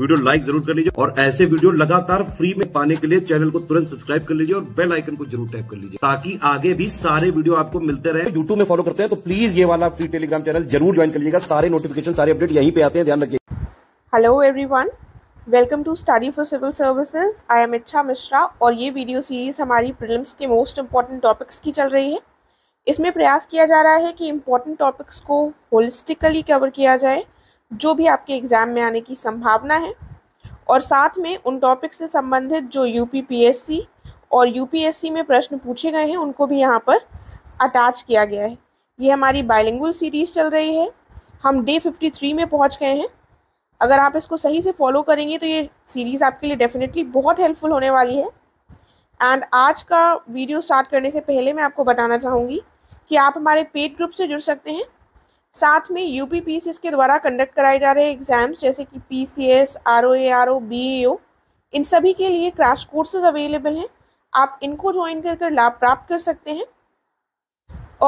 Video like जरूर कर लीजिए और ऐसे वीडियो लगातार फ्री में पाने के लिए चैनल को तुरंत सब्सक्राइब कर लीजिए और बेल आइकन को जरूर टैप कर लीजिए ताकि आगे भी सारे वीडियो आपको मिलते रहे यूट्यूब में फॉलो करते हैं तो प्लीज ये वाला फ्री टेलीग्राम चैनल जरूर ज्वाइन कर लीजिएगा सारे नोटिफिकेशन सारे अपडेट यहीं पे आते हैं ध्यान रखिए hello every welcome to Study for Civil Services I am Ichha Mishra और ये वीडियो सीरीज हमारी प्रिलिम्स के मोस्ट इंपॉर्टेंट टॉपिक्स की चल रही है इसमें प्रयास किया जा रहा है कि इम्पॉर्टेंट टॉपिक्स को होलिस्टिकली कवर किया जाए जो भी आपके एग्ज़ाम में आने की संभावना है और साथ में उन टॉपिक से संबंधित जो यू पी और यू में प्रश्न पूछे गए हैं उनको भी यहाँ पर अटैच किया गया है ये हमारी बायलिंगुल सीरीज़ चल रही है हम डे 53 में पहुँच गए हैं अगर आप इसको सही से फॉलो करेंगे तो ये सीरीज़ आपके लिए डेफिनेटली बहुत हेल्पफुल होने वाली है एंड आज का वीडियो स्टार्ट करने से पहले मैं आपको बताना चाहूँगी कि आप हमारे पेड ग्रुप से जुड़ सकते हैं साथ में यूपी पी के द्वारा कंडक्ट कराए जा रहे एग्ज़ाम्स जैसे कि P C S R O A R O B A इन सभी के लिए क्रैश कोर्सेज अवेलेबल हैं आप इनको ज्वाइन कर कर लाभ प्राप्त कर सकते हैं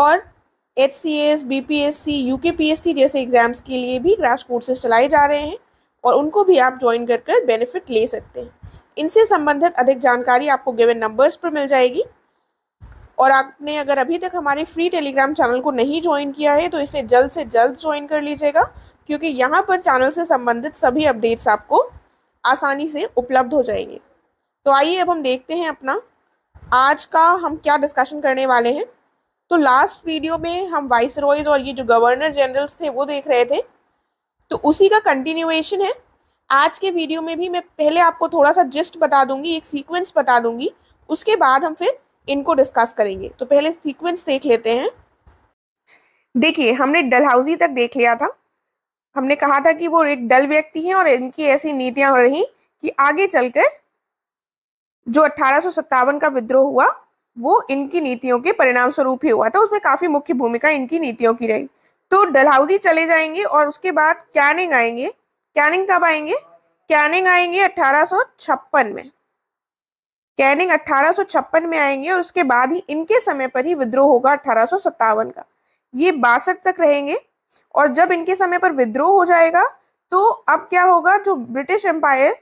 और H C S B P S C U K P S C जैसे एग्ज़ाम्स के लिए भी क्रैश कोर्सेज चलाए जा रहे हैं और उनको भी आप ज्वाइन कर कर बेनिफिट ले सकते हैं इनसे संबंधित अधिक जानकारी आपको गिवन नंबर्स पर मिल जाएगी और आपने अगर अभी तक हमारे फ्री टेलीग्राम चैनल को नहीं ज्वाइन किया है तो इसे जल्द से जल्द ज्वाइन कर लीजिएगा क्योंकि यहाँ पर चैनल से संबंधित सभी अपडेट्स आपको आसानी से उपलब्ध हो जाएंगे तो आइए अब हम देखते हैं अपना आज का हम क्या डिस्कशन करने वाले हैं तो लास्ट वीडियो में हम वाइस रॉयज और ये जो गवर्नर जनरल्स थे वो देख रहे थे तो उसी का कंटिन्यूएशन है आज के वीडियो में भी मैं पहले आपको थोड़ा सा जिस्ट बता दूंगी एक सीक्वेंस बता दूंगी उसके बाद हम फिर इनको डिस्कस करेंगे तो पहले सीक्वेंस देख लेते हैं देखिए हमने डलहाउजी तक देख लिया था हमने कहा था कि वो एक डल व्यक्ति हैं और इनकी ऐसी नीतियां रही कि आगे चलकर जो अठारह का विद्रोह हुआ वो इनकी नीतियों के परिणाम स्वरूप ही हुआ था उसमें काफी मुख्य भूमिका इनकी नीतियों की रही तो डलहाउजी चले जाएंगे और उसके बाद कैनिंग आएंगे कैनिंग कब आएंगे कैनिंग आएंगे अठारह में कैनिंग अट्ठारह में आएंगे और उसके बाद ही इनके समय पर ही विद्रोह होगा अट्ठारह का ये बासठ तक रहेंगे और जब इनके समय पर विद्रोह हो जाएगा तो अब क्या होगा जो ब्रिटिश एम्पायर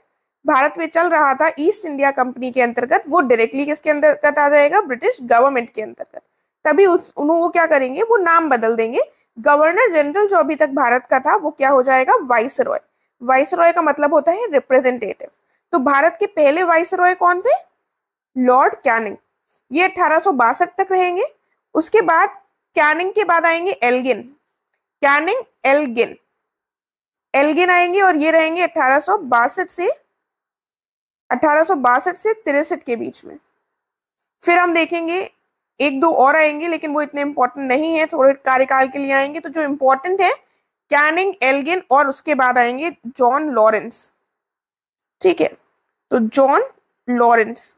भारत में चल रहा था ईस्ट इंडिया कंपनी के अंतर्गत वो डायरेक्टली किसके अंतर्गत आ जाएगा ब्रिटिश गवर्नमेंट के अंतर्गत तभी उन्होंने क्या करेंगे वो नाम बदल देंगे गवर्नर जनरल जो अभी तक भारत का था वो क्या हो जाएगा वाइस रॉय वाइस रॉय का मतलब होता है रिप्रेजेंटेटिव तो भारत के पहले वाइस रॉय कौन थे लॉर्ड कैनिंग ये अठारह तक रहेंगे उसके बाद कैनिंग के बाद आएंगे एल्गिन कैनिंग एल्गिन एल्गिन आएंगे और ये रहेंगे अठारह से अठारह से तिरसठ के बीच में फिर हम देखेंगे एक दो और आएंगे लेकिन वो इतने इंपॉर्टेंट नहीं है थोड़े कार्यकाल के लिए आएंगे तो जो इंपॉर्टेंट है कैनिंग एल्गिन और उसके बाद आएंगे जॉन लॉरेंस ठीक है तो जॉन लॉरेंस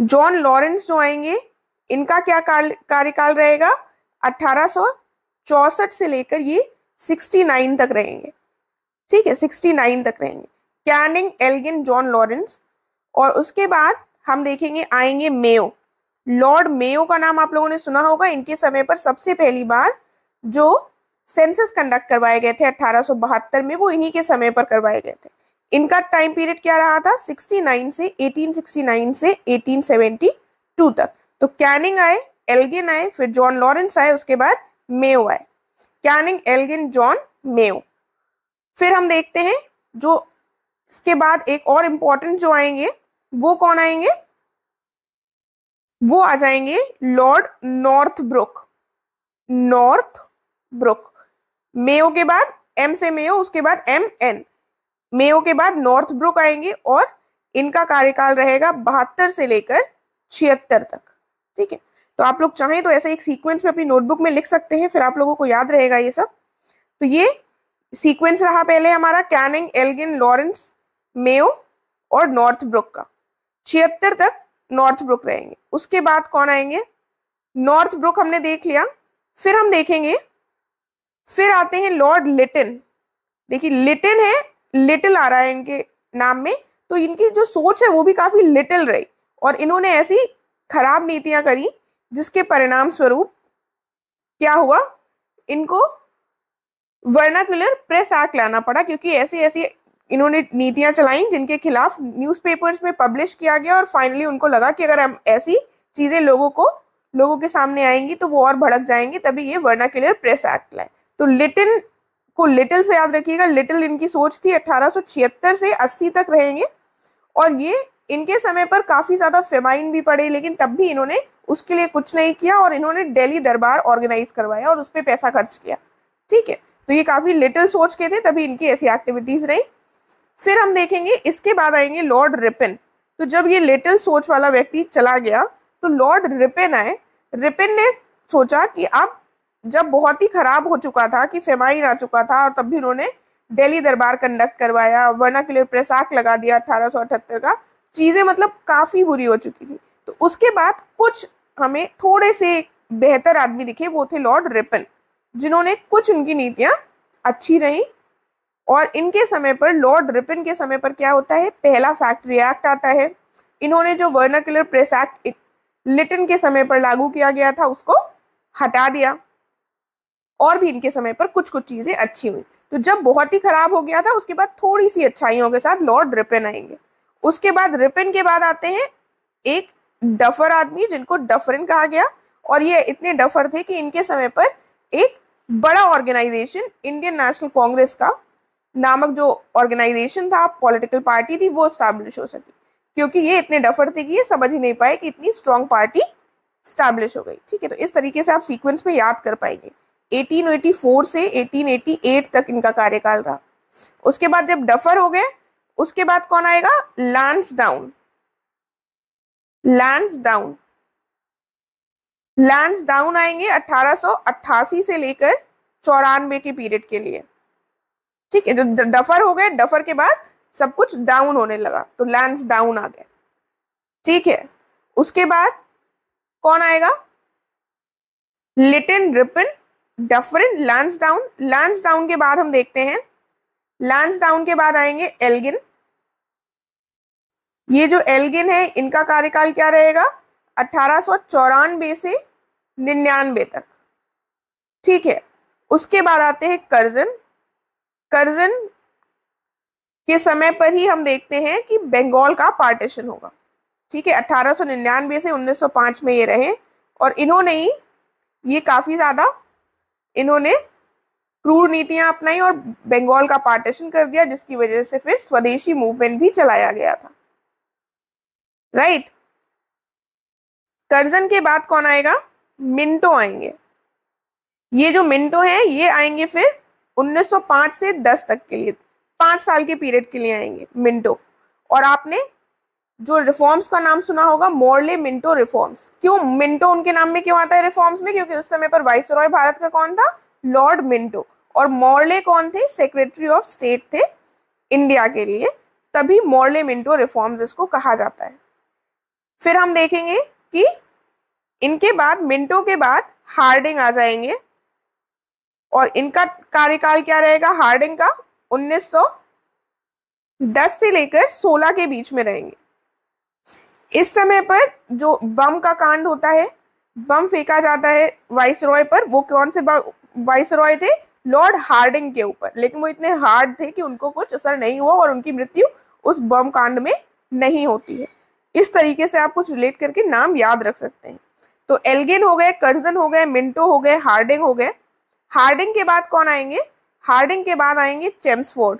जॉन लॉरेंस जो आएंगे इनका क्या कार्यकाल रहेगा अठारह से लेकर ये 69 तक रहेंगे ठीक है 69 तक रहेंगे कैनिंग एल्गिन जॉन लॉरेंस और उसके बाद हम देखेंगे आएंगे मेयो लॉर्ड मेयो का नाम आप लोगों ने सुना होगा इनके समय पर सबसे पहली बार जो सेंसस कंडक्ट करवाए गए थे 1872 में वो इन्हीं के समय पर करवाए गए थे इनका टाइम पीरियड क्या रहा था 69 से 1869 से 1872 तक तो कैनिंग आए एल्गिन आए फिर जॉन लॉरेंस आए उसके बाद मेयो आए कैनिंग एल्गिन जॉन मेयो फिर हम देखते हैं जो इसके बाद एक और इम्पोर्टेंट जो आएंगे वो कौन आएंगे वो आ जाएंगे Lord Northbrook Northbrook Mayo के बाद एम से मेयो उसके बाद एम एन मेयो के बाद नॉर्थ ब्रुक आएंगे और इनका कार्यकाल रहेगा बहत्तर से लेकर छिहत्तर तक ठीक है तो आप लोग चाहें तो ऐसे एक सीक्वेंस में अपनी नोटबुक में लिख सकते हैं फिर आप लोगों को याद रहेगा ये सब तो ये सीक्वेंस रहा पहले हमारा कैनिंग एल्गिन लॉरेंस मेयो और नॉर्थ ब्रुक का छिहत्तर तक नॉर्थ ब्रुक रहेंगे उसके बाद कौन आएंगे नॉर्थ ब्रुक हमने देख लिया फिर हम देखेंगे फिर आते हैं लॉर्ड लिटिन देखिए लिटिन है लिटिल आ रहा है इनके नाम में तो इनकी जो सोच है वो भी काफ़ी लिटिल रही और इन्होंने ऐसी खराब नीतियां करी जिसके परिणाम स्वरूप क्या हुआ इनको वर्नाकुलर प्रेस एक्ट लाना पड़ा क्योंकि ऐसी ऐसी इन्होंने नीतियां चलाई जिनके खिलाफ न्यूज़पेपर्स में पब्लिश किया गया और फाइनली उनको लगा कि अगर हम ऐसी चीज़ें लोगों को लोगों के सामने आएंगी तो वो और भड़क जाएंगे तभी ये वर्नाकुलर प्रेस एक्ट लाए तो लिटिन को लिटिल से याद रखिएगा लिटिल इनकी सोच थी 1876 से 80 तक रहेंगे और ये इनके समय पर काफ़ी ज़्यादा फेमाइन भी पड़े लेकिन तब भी इन्होंने उसके लिए कुछ नहीं किया और इन्होंने डेली दरबार ऑर्गेनाइज करवाया और उस पर पैसा खर्च किया ठीक है तो ये काफ़ी लिटिल सोच के थे तभी इनकी ऐसी एक्टिविटीज़ रही फिर हम देखेंगे इसके बाद आएंगे लॉर्ड रिपिन तो जब ये लिटिल सोच वाला व्यक्ति चला गया तो लॉर्ड रिपिन आए रिपिन ने सोचा कि अब जब बहुत ही खराब हो चुका था कि फेमाइन आ चुका था और तब भी उन्होंने दिल्ली दरबार कंडक्ट करवाया वर्णा के लिए प्रेसाक लगा दिया अठारह का चीज़ें मतलब काफ़ी बुरी हो चुकी थी तो उसके बाद कुछ हमें थोड़े से बेहतर आदमी दिखे वो थे लॉर्ड रिपन जिन्होंने कुछ उनकी नीतियाँ अच्छी रहीं और इनके समय पर लॉर्ड रिपन के समय पर क्या होता है पहला फैक्ट्री एक्ट आता है इन्होंने जो वर्नाकुलर प्रेस एक्ट लिटन के समय पर लागू किया गया था उसको हटा दिया और भी इनके समय पर कुछ कुछ चीजें अच्छी हुई तो जब बहुत ही खराब हो गया था उसके बाद थोड़ी सी अच्छाइयों के साथ लॉर्ड रिपिन आएंगे उसके बाद रिपिन के बाद आते हैं एक डफर आदमी जिनको डफरिन कहा गया और ये इतने डफर थे कि इनके समय पर एक बड़ा ऑर्गेनाइजेशन इंडियन नेशनल कांग्रेस का नामक जो ऑर्गेनाइजेशन था पॉलिटिकल पार्टी थी वो स्टैब्लिश हो सकी क्योंकि ये इतने डफर थे कि ये समझ ही नहीं पाए कि इतनी स्ट्रांग पार्टी स्टैब्लिश हो गई ठीक है तो इस तरीके से आप सीक्वेंस में याद कर पाएंगे 1884 से 1888 तक इनका कार्यकाल रहा उसके बाद जब डफर हो गए उसके बाद कौन आएगा Lansdowne Lansdowne Lansdowne आएंगे 1888 से लेकर चौरानवे के पीरियड के लिए ठीक है जो डफर हो गए डफर के बाद सब कुछ डाउन होने लगा तो लैंड डाउन आ गए ठीक है उसके बाद कौन आएगा Lytton Ripon Dufferin Lansdowne Lansdowne के बाद हम देखते हैं लैंसडाउन के बाद आएंगे एल्गिन ये जो एल्गिन है इनका कार्यकाल क्या रहेगा अठारह से निन्यानबे तक ठीक है उसके बाद आते हैं करजन करजन के समय पर ही हम देखते हैं कि बंगाल का पार्टीशन होगा ठीक है अठारह से 1905 में ये रहे और इन्होंने ही ये काफ़ी ज़्यादा इन्होंने क्रूर नीतियां अपनाई और बंगाल का पार्टीशन कर दिया जिसकी वजह से फिर स्वदेशी मूवमेंट भी चलाया गया था राइट right? करजन के बाद कौन आएगा मिंटो आएंगे ये जो मिंटो हैं ये आएंगे फिर 1905 से 10 तक के लिए पांच साल के पीरियड के लिए आएंगे मिंटो और आपने जो रिफॉर्म्स का नाम सुना होगा मोरले मिंटो रिफॉर्म्स क्यों मिंटो उनके नाम में क्यों आता है रिफॉर्म्स में क्योंकि उस समय पर वाइस रॉय भारत का कौन था लॉर्ड मिंटो और मोरले कौन थे सेक्रेटरी ऑफ स्टेट थे इंडिया के लिए तभी मोरले मिंटो रिफॉर्म्स इसको कहा जाता है फिर हम देखेंगे कि इनके बाद मिंटो के बाद हार्डिंग आ जाएंगे और इनका कार्यकाल क्या रहेगा हार्डिंग का 1910 से लेकर 16 के बीच में रहेंगे इस समय पर जो बम का कांड होता है बम फेंका जाता है वाइस रॉय पर वो कौन से वाइस रॉय थे लॉर्ड हार्डिंग के ऊपर लेकिन वो इतने हार्ड थे कि उनको कुछ असर नहीं हुआ और उनकी मृत्यु उस बम कांड में नहीं होती है इस तरीके से आप कुछ रिलेट करके नाम याद रख सकते हैं तो एल्गिन हो गए कर्जन हो गए मिंटो हो गए हार्डिंग हो गए हार्डिंग के बाद कौन आएंगे हार्डिंग के बाद आएंगे चेम्सफोर्ड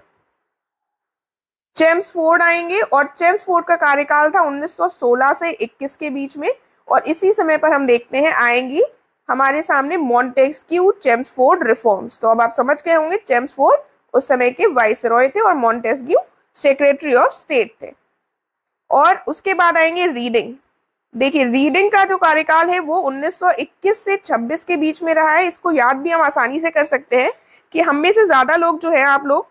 चेम्स फोर्ड आएंगे और चेम्स फोर्ड का कार्यकाल था 1916 से 21 के बीच में और इसी समय पर हम देखते हैं आएंगी हमारे सामने मॉन्टेस्क्यू चेम्स फोर्ड रिफॉर्म्स तो अब आप समझ गए होंगे चेम्स फोर्ड उस समय के वाइस रॉय थे और मॉन्टेस्क्यू सेक्रेटरी ऑफ स्टेट थे और उसके बाद आएंगे रीडिंग देखिए रीडिंग का जो कार्यकाल है वो 1921 से 26 के बीच में रहा है इसको याद भी हम आसानी से कर सकते हैं कि हम में से ज्यादा लोग जो है आप लोग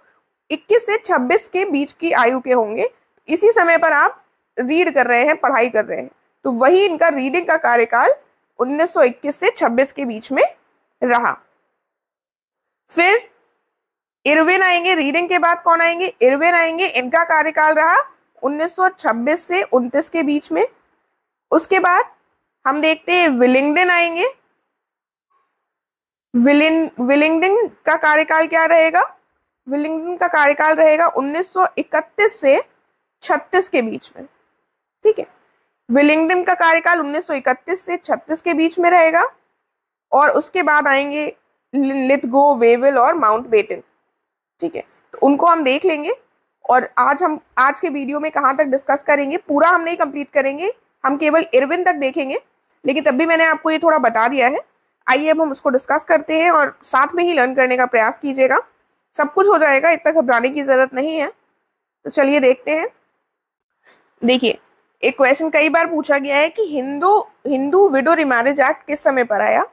21 से 26 के बीच की आयु के होंगे इसी समय पर आप रीड कर रहे हैं पढ़ाई कर रहे हैं तो वही इनका रीडिंग का कार्यकाल 1921 से 26 के बीच में रहा फिर इरविन आएंगे रीडिंग के बाद कौन आएंगे इरविन आएंगे इनका कार्यकाल रहा 1926 से 29 के बीच में उसके बाद हम देखते हैं विलिंगडन आएंगे विलिंगडन का कार्यकाल क्या रहेगा विलिंगडन का कार्यकाल रहेगा 1931 से 36 के बीच में ठीक है विलिंगडन का कार्यकाल 1931 से 36 के बीच में रहेगा और उसके बाद आएंगे लिथगो वेवल और माउंट बेटन ठीक है तो उनको हम देख लेंगे और आज हम आज के वीडियो में कहाँ तक डिस्कस करेंगे पूरा हम नहीं कंप्लीट करेंगे हम केवल इरविन तक देखेंगे लेकिन तब भी मैंने आपको ये थोड़ा बता दिया है आइए अब हम उसको डिस्कस करते हैं और साथ में ही लर्न करने का प्रयास कीजिएगा सब कुछ हो जाएगा इतना घबराने की ज़रूरत नहीं है तो चलिए देखते हैं देखिए एक क्वेश्चन कई बार पूछा गया है कि Hindu Hindu widow remarriage act किस समय पर आया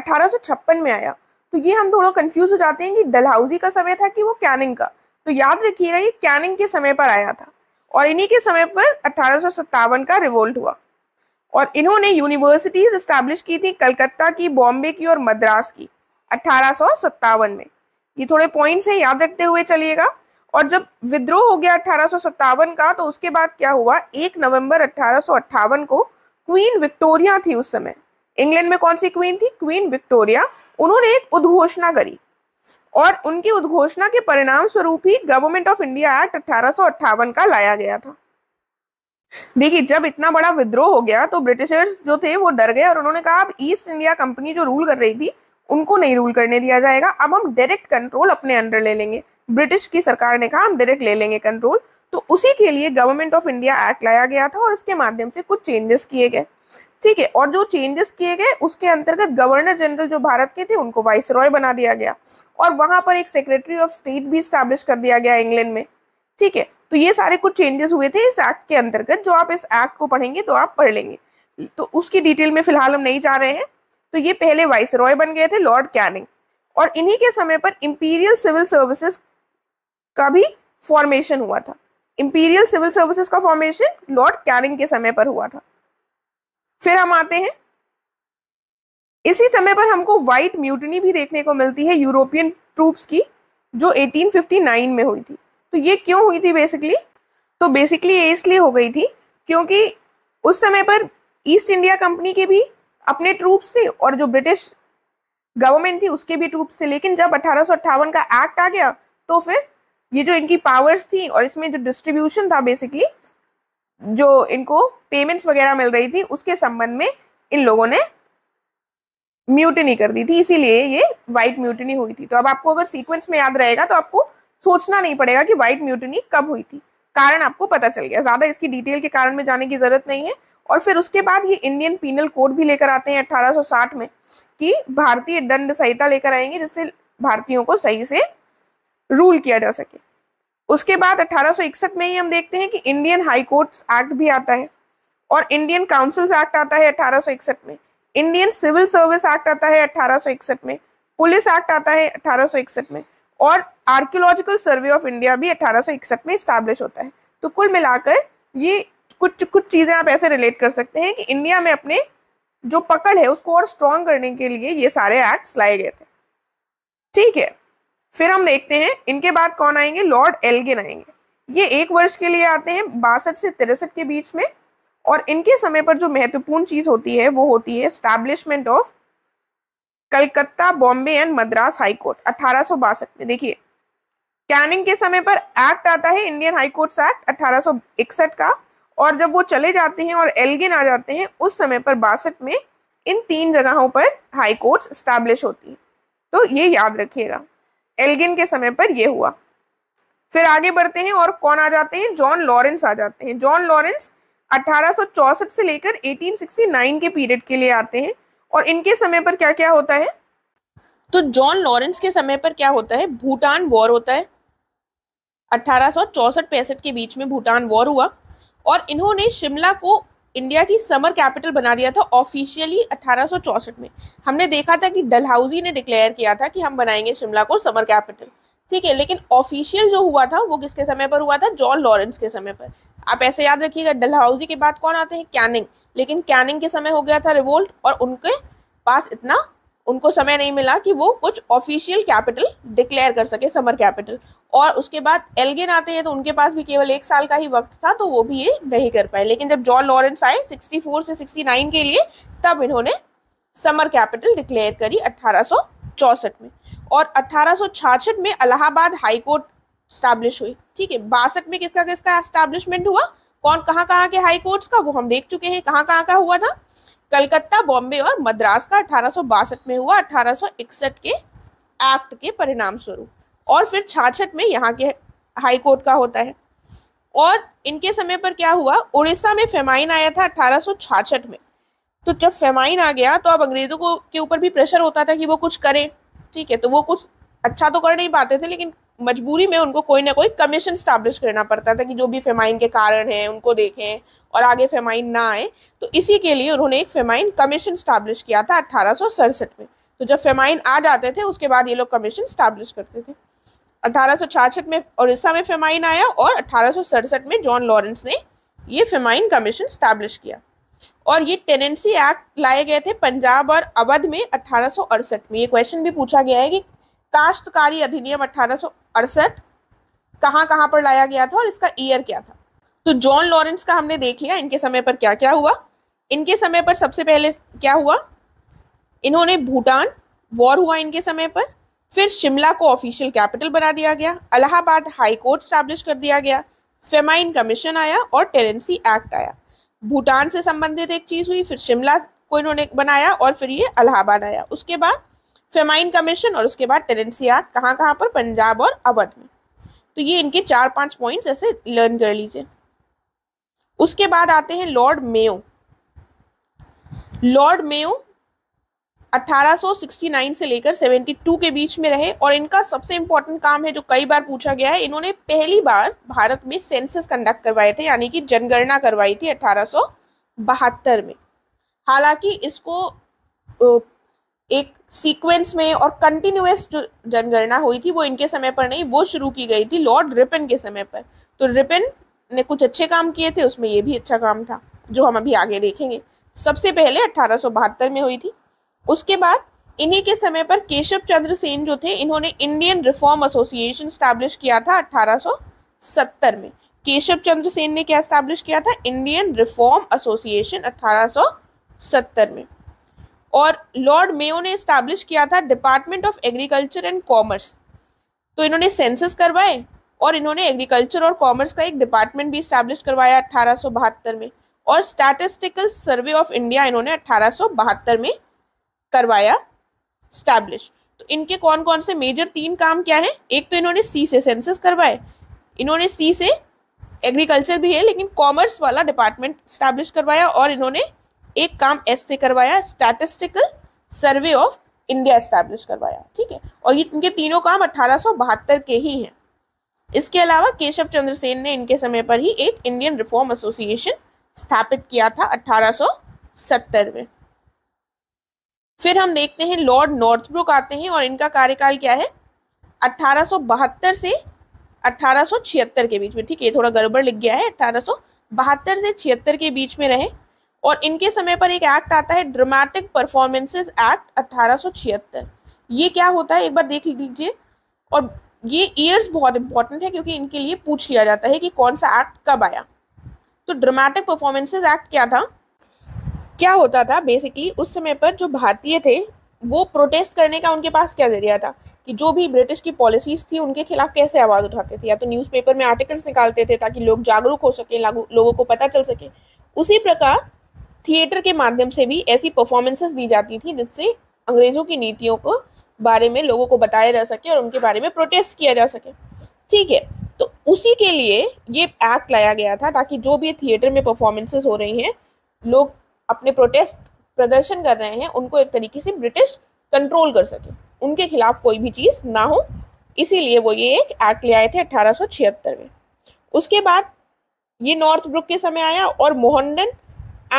अठारह में आया तो ये हम थोड़ा कंफ्यूज हो जाते हैं कि डलहाउजी का समय था कि वो कैनिंग का तो याद रखिएगा ये कैनिंग के समय पर आया था और इन्हीं के समय पर अठारह का रिवोल्ट हुआ और इन्होंने यूनिवर्सिटीज इस्टेब्लिश की थी कलकत्ता की बॉम्बे की और मद्रास की अठारह में ये थोड़े पॉइंट्स हैं याद रखते हुए चलिएगा और जब विद्रोह हो गया अठारह का तो उसके बाद क्या हुआ एक नवंबर अठारह को क्वीन विक्टोरिया थी उस समय इंग्लैंड में कौन सी क्वीन थी क्वीन विक्टोरिया उन्होंने एक उद्घोषणा करी और उनकी उद्घोषणा के परिणाम स्वरूप ही गवर्नमेंट ऑफ इंडिया एक्ट अठारह का लाया गया था देखिए जब इतना बड़ा विद्रोह हो गया तो ब्रिटिशर्स जो थे वो डर गए और उन्होंने कहा अब ईस्ट इंडिया कंपनी जो रूल कर रही थी उनको नहीं रूल करने दिया जाएगा अब हम डायरेक्ट कंट्रोल अपने अंडर ले लेंगे ब्रिटिश की सरकार ने कहा हम डायरेक्ट ले लेंगे कंट्रोल तो उसी के लिए गवर्नमेंट ऑफ इंडिया एक्ट लाया गया था और इसके माध्यम से कुछ चेंजेस किए गए ठीक है और जो चेंजेस किए गए उसके अंतर्गत गवर्नर जनरल जो भारत के थे उनको वाइस रॉय बना दिया गया और वहां पर एक सेक्रेटरी ऑफ स्टेट भी स्टैब्लिश कर दिया गया इंग्लैंड में ठीक है तो ये सारे कुछ चेंजेस हुए थे इस एक्ट के अंतर्गत जो आप इस एक्ट को पढ़ेंगे तो आप पढ़ लेंगे तो उसकी डिटेल में फिलहाल हम नहीं जा रहे हैं तो ये पहले वाइस रॉय बन गए थे लॉर्ड कैनिंग और इन्हीं के समय पर इंपीरियल सिविल सर्विसेज का भी फॉर्मेशन हुआ था इम्पीरियल सिविल सर्विसेज का फॉर्मेशन लॉर्ड कैनिंग के समय पर हुआ था फिर हम आते हैं इसी समय पर हमको व्हाइट म्यूटनी भी देखने को मिलती है यूरोपियन ट्रूप्स की जो 1859 में हुई थी तो ये क्यों हुई थी बेसिकली तो बेसिकली ये इसलिए हो गई थी क्योंकि उस समय पर ईस्ट इंडिया कंपनी के भी अपने ट्रूप्स थे और जो ब्रिटिश गवर्नमेंट थी उसके भी ट्रूप्स थे लेकिन जब अठारह का एक्ट आ गया तो फिर ये जो इनकी पावर्स थी और इसमें जो डिस्ट्रीब्यूशन था बेसिकली जो इनको पेमेंट्स वगैरह मिल रही थी उसके संबंध में इन लोगों ने म्यूटनी कर दी थी इसीलिए ये वाइट म्यूटनी हुई थी तो अब आपको अगर सीक्वेंस में याद रहेगा तो आपको सोचना नहीं पड़ेगा कि वाइट म्यूटनी कब हुई थी कारण आपको पता चल गया ज्यादा इसकी डिटेल के कारण में जाने की जरूरत नहीं है और फिर उसके बाद ये इंडियन पीनल कोड भी लेकर आते हैं 1860 में कि भारतीय दंड संहिता लेकर आएंगे जिससे भारतीयों को सही से रूल किया जा सके उसके बाद 1861 में ही हम देखते हैं कि इंडियन हाई कोर्ट्स एक्ट भी आता है और इंडियन काउंसिल्स एक्ट आता है 1861 में इंडियन सिविल सर्विस एक्ट आता है 1861 में पुलिस एक्ट आता है 1861 में और आर्कियोलॉजिकल सर्वे ऑफ इंडिया भी 1861 में स्टैब्लिश होता है तो कुल मिलाकर ये कुछ कुछ चीज़ें आप ऐसे रिलेट कर सकते हैं कि इंडिया में अपने जो पकड़ है उसको और स्ट्रॉन्ग करने के लिए ये सारे एक्ट्स लाए गए थे ठीक है फिर हम देखते हैं इनके बाद कौन आएंगे लॉर्ड एल्गिन आएंगे ये एक वर्ष के लिए आते हैं बासठ से तिरसठ के बीच में और इनके समय पर जो महत्वपूर्ण चीज होती है वो होती है establishment of Calcutta Bombay and Madras high court अठारह में देखिए कैनिंग के समय पर एक्ट आता है इंडियन हाईकोर्ट्स एक्ट अठारह का और जब वो चले जाते हैं और एल्गिन आ जाते हैं उस समय पर बासठ में इन तीन जगहों पर हाई कोर्ट्स स्टैब्लिश होती हैं तो ये याद रखिएगा एल्गिन के समय पर यह हुआ फिर आगे बढ़ते हैं और कौन आ जाते हैं जॉन लॉरेंस आ जाते हैं जॉन लॉरेंस 1864 से लेकर 1869 के पीरियड के लिए आते हैं और इनके समय पर क्या क्या होता है तो जॉन लॉरेंस के समय पर क्या होता है भूटान वॉर होता है अट्ठारह सौ के बीच में भूटान वॉर हुआ और इन्होंने शिमला को इंडिया की समर कैपिटल बना दिया था ऑफिशियली 1864 में हमने देखा था कि डलहाउजी ने डिक्लेयर किया था कि हम बनाएंगे शिमला को समर कैपिटल ठीक है लेकिन ऑफिशियल जो हुआ था वो किसके समय पर हुआ था जॉन लॉरेंस के समय पर आप ऐसे याद रखिएगा डलहाउजी के बाद कौन आते हैं कैनिंग लेकिन कैनिंग के समय हो गया था रिवोल्ट और उनके पास इतना उनको समय नहीं मिला कि वो कुछ ऑफिशियल कैपिटल डिक्लेयर कर सके समर कैपिटल और उसके बाद एल्गेन आते हैं तो उनके पास भी केवल एक साल का ही वक्त था तो वो भी ये नहीं कर पाए लेकिन जब जॉन लॉरेंस आए 64 से 69 के लिए तब इन्होंने समर कैपिटल डिक्लेयर करी अट्ठारह में और अट्ठारह में अलाहाबाद हाईकोर्ट स्टैब्लिश हुई ठीक है बासठ में किसका किसका स्टैब्लिशमेंट हुआ कौन कहाँ कहाँ के हाई कोर्ट्स का वो हम देख चुके हैं कहाँ कहाँ का हुआ था कलकत्ता बॉम्बे और मद्रास का अठारह में हुआ अठारह के एक्ट के परिणाम स्वरूप और फिर छाछठ में यहाँ के हाई कोर्ट का होता है और इनके समय पर क्या हुआ उड़ीसा में फेमाइन आया था अठारह में तो जब फेमाइन आ गया तो अब अंग्रेजों को के ऊपर भी प्रेशर होता था कि वो कुछ करें ठीक है तो वो कुछ अच्छा तो कर नहीं पाते थे लेकिन मजबूरी में उनको कोई ना कोई कमीशन स्टैब्लिश करना पड़ता था कि जो भी फेमाइन के कारण हैं उनको देखें और आगे फेमाइन ना आए तो इसी के लिए उन्होंने एक फेमाइन कमीशन स्टैब्लिश किया था अट्ठारह में तो जब फेमाइन आ जाते थे उसके बाद ये लोग कमीशन स्टैब्लिश करते थे अठारह में उड़ीसा में फेमाइन आया और अठारह में जॉन लॉरेंस ने ये फेमाइन कमीशन स्टैब्लिश किया और ये टेनेंसी एक्ट लाए गए थे पंजाब और अवध में अठारह में ये क्वेश्चन भी पूछा गया है कि काश्तकारी अधिनियम अठारह कहाँ कहाँ पर लाया गया था और इसका ईयर क्या था तो जॉन लॉरेंस का हमने देख लिया इनके समय पर क्या क्या हुआ इनके समय पर सबसे पहले क्या हुआ इन्होंने भूटान वॉर हुआ इनके समय पर फिर शिमला को ऑफिशियल कैपिटल बना दिया गया अलाहाबाद हाई कोर्ट स्टैब्लिश कर दिया गया फेमाइन कमीशन आया और टेरेंसी एक्ट आया भूटान से संबंधित एक चीज़ हुई फिर शिमला को इन्होंने बनाया और फिर ये अलाहाबाद आया उसके बाद फेमाइन कमीशन और उसके बाद टेरेंसी एक्ट कहाँ कहाँ पर पंजाब और अवध में तो ये इनके चार पांच पॉइंट्स ऐसे लर्न कर लीजिए उसके बाद आते हैं लॉर्ड मेयो लॉर्ड मेयो 1869 से लेकर 72 के बीच में रहे और इनका सबसे इम्पोर्टेंट काम है जो कई बार पूछा गया है इन्होंने पहली बार भारत में सेंसस कंडक्ट करवाए थे यानी कि जनगणना करवाई थी अठारह में हालांकि इसको एक सीक्वेंस में और कंटिन्यूस जो जनगणना हुई थी वो इनके समय पर नहीं वो शुरू की गई थी लॉर्ड रिपन के समय पर तो रिपन ने कुछ अच्छे काम किए थे उसमें ये भी अच्छा काम था जो हम अभी आगे देखेंगे सबसे पहले अट्ठारह में हुई थी उसके बाद इन्हीं के समय पर केशव चंद्र सेन जो थे इन्होंने इंडियन रिफॉर्म एसोसिएशन स्टैब्लिश किया था 1870 में केशव चंद्र सेन ने क्या स्टैब्लिश किया था इंडियन रिफॉर्म एसोसिएशन 1870 में और लॉर्ड मेयो ने स्टैब्लिश किया था department of agriculture and commerce तो इन्होंने सेंसस करवाए और इन्होंने एग्रीकल्चर और कॉमर्स का एक डिपार्टमेंट भी स्टैब्लिश करवाया अट्ठारह में और स्टैटिस्टिकल सर्वे ऑफ इंडिया इन्होंने अट्ठारह में करवाया स्टैब्लिश तो इनके कौन कौन से मेजर तीन काम क्या हैं एक तो इन्होंने सी से सेंसस करवाए इन्होंने सी से एग्रीकल्चर भी है लेकिन कॉमर्स वाला डिपार्टमेंट स्टैब्लिश करवाया और इन्होंने एक काम एस से करवाया statistical survey of India establish करवाया ठीक है और ये इनके तीनों काम अठारह के ही हैं इसके अलावा केशव चंद्र सेन ने इनके समय पर ही एक इंडियन रिफॉर्म एसोसिएशन स्थापित किया था 1870 में फिर हम देखते हैं लॉर्ड नॉर्थब्रुक आते हैं और इनका कार्यकाल क्या है अट्ठारह से अट्ठारह के बीच में ठीक है थोड़ा गड़बड़ लिख गया है अट्ठारह से छिहत्तर के बीच में रहे और इनके समय पर एक एक्ट आता है ड्रामेटिक परफॉर्मेंसेस एक्ट अट्ठारह ये क्या होता है एक बार देख लीजिए और ये ईयर्स बहुत इंपॉर्टेंट है क्योंकि इनके लिए पूछ लिया जाता है कि कौन सा एक्ट कब आया तो ड्रामेटिक परफॉर्मेंसेज एक्ट क्या था क्या होता था बेसिकली उस समय पर जो भारतीय थे वो प्रोटेस्ट करने का उनके पास क्या जरिया था कि जो भी ब्रिटिश की पॉलिसीज़ थी उनके खिलाफ कैसे आवाज़ उठाते थे या तो न्यूज़पेपर में आर्टिकल्स निकालते थे ताकि लोग जागरूक हो सकें लोगों को पता चल सके उसी प्रकार थिएटर के माध्यम से भी ऐसी परफॉर्मेंसेस दी जाती थी जिससे अंग्रेज़ों की नीतियों को बारे में लोगों को बताया जा सके और उनके बारे में प्रोटेस्ट किया जा सके ठीक है तो उसी के लिए ये एक्ट लाया गया था ताकि जो भी थिएटर में परफॉर्मेंसेस हो रही हैं लोग अपने प्रोटेस्ट प्रदर्शन कर रहे हैं उनको एक तरीके से ब्रिटिश कंट्रोल कर सके उनके खिलाफ कोई भी चीज़ ना हो इसीलिए वो ये एक एक्ट ले आए थे अट्ठारह में उसके बाद ये नॉर्थ ब्रुक के समय आया और Mohammedan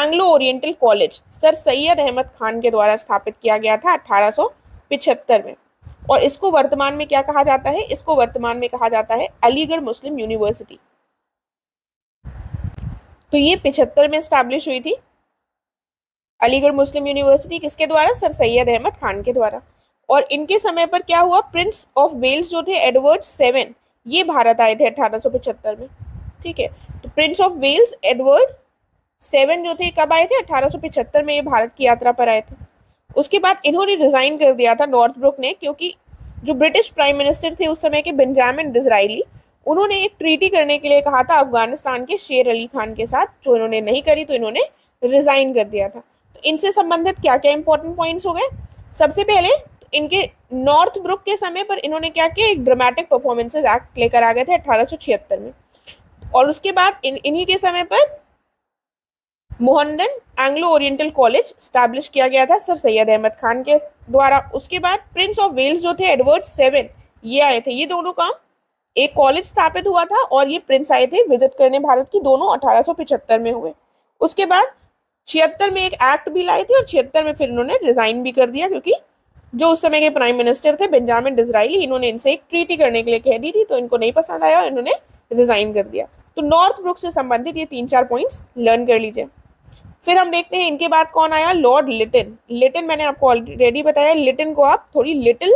Anglo oriental college sir Syed Ahmad Khan के द्वारा स्थापित किया गया था अट्ठारह में और इसको वर्तमान में क्या कहा जाता है इसको वर्तमान में कहा जाता है अलीगढ़ मुस्लिम यूनिवर्सिटी तो ये पिछहत्तर में स्टैब्लिश हुई थी अलीगढ़ मुस्लिम यूनिवर्सिटी किसके द्वारा सर सैयद अहमद खान के द्वारा और इनके समय पर क्या हुआ प्रिंस ऑफ वेल्स जो थे एडवर्ड सेवन ये भारत आए थे अठारह में ठीक है तो prince of Wales Edward seven जो थे कब आए थे अठारह में ये भारत की यात्रा पर आए थे उसके बाद इन्होंने रिज़ाइन कर दिया था नॉर्थ ब्रुक ने क्योंकि जो ब्रिटिश प्राइम मिनिस्टर थे उस समय के बेंजामिन डिजराइली उन्होंने एक ट्रीटी करने के लिए कहा था अफगानिस्तान के शेर अली खान के साथ जो इन्होंने नहीं करी तो इन्होंने रिज़ाइन कर दिया था इनसे संबंधित क्या क्या इंपॉर्टेंट पॉइंट्स हो गए सबसे पहले इनके नॉर्थ ब्रुक के समय पर इन्होंने क्या किया एक ड्रामेटिक परफॉर्मेंसेज एक्ट लेकर आ गए थे अठारह में और उसके बाद इन इन्हीं के समय पर Mohammedan Anglo oriental college establish किया गया था सर सैयद अहमद खान के द्वारा उसके बाद प्रिंस ऑफ वेल्स जो थे एडवर्ड सेवन ये आए थे ये दोनों काम एक कॉलेज स्थापित हुआ था और ये प्रिंस आए थे विजिट करने भारत की दोनों अठारह में हुए उसके बाद छिहत्तर में एक एक्ट भी लाई थी और छिहत्तर में फिर इन्होंने रिजाइन भी कर दिया क्योंकि जो उस समय के प्राइम मिनिस्टर थे बेंजामिन डिजराइली इन्होंने इनसे एक ट्रीटी करने के लिए कह दी थी तो इनको नहीं पसंद आया और इन्होंने रिजाइन कर दिया तो नॉर्थ ब्रुक से संबंधित ये तीन चार पॉइंट्स लर्न कर लीजिए फिर हम देखते हैं इनके बाद कौन आया लॉर्ड लिटन लिटन मैंने आपको ऑलरेडी बताया लिटन को आप थोड़ी लिटिल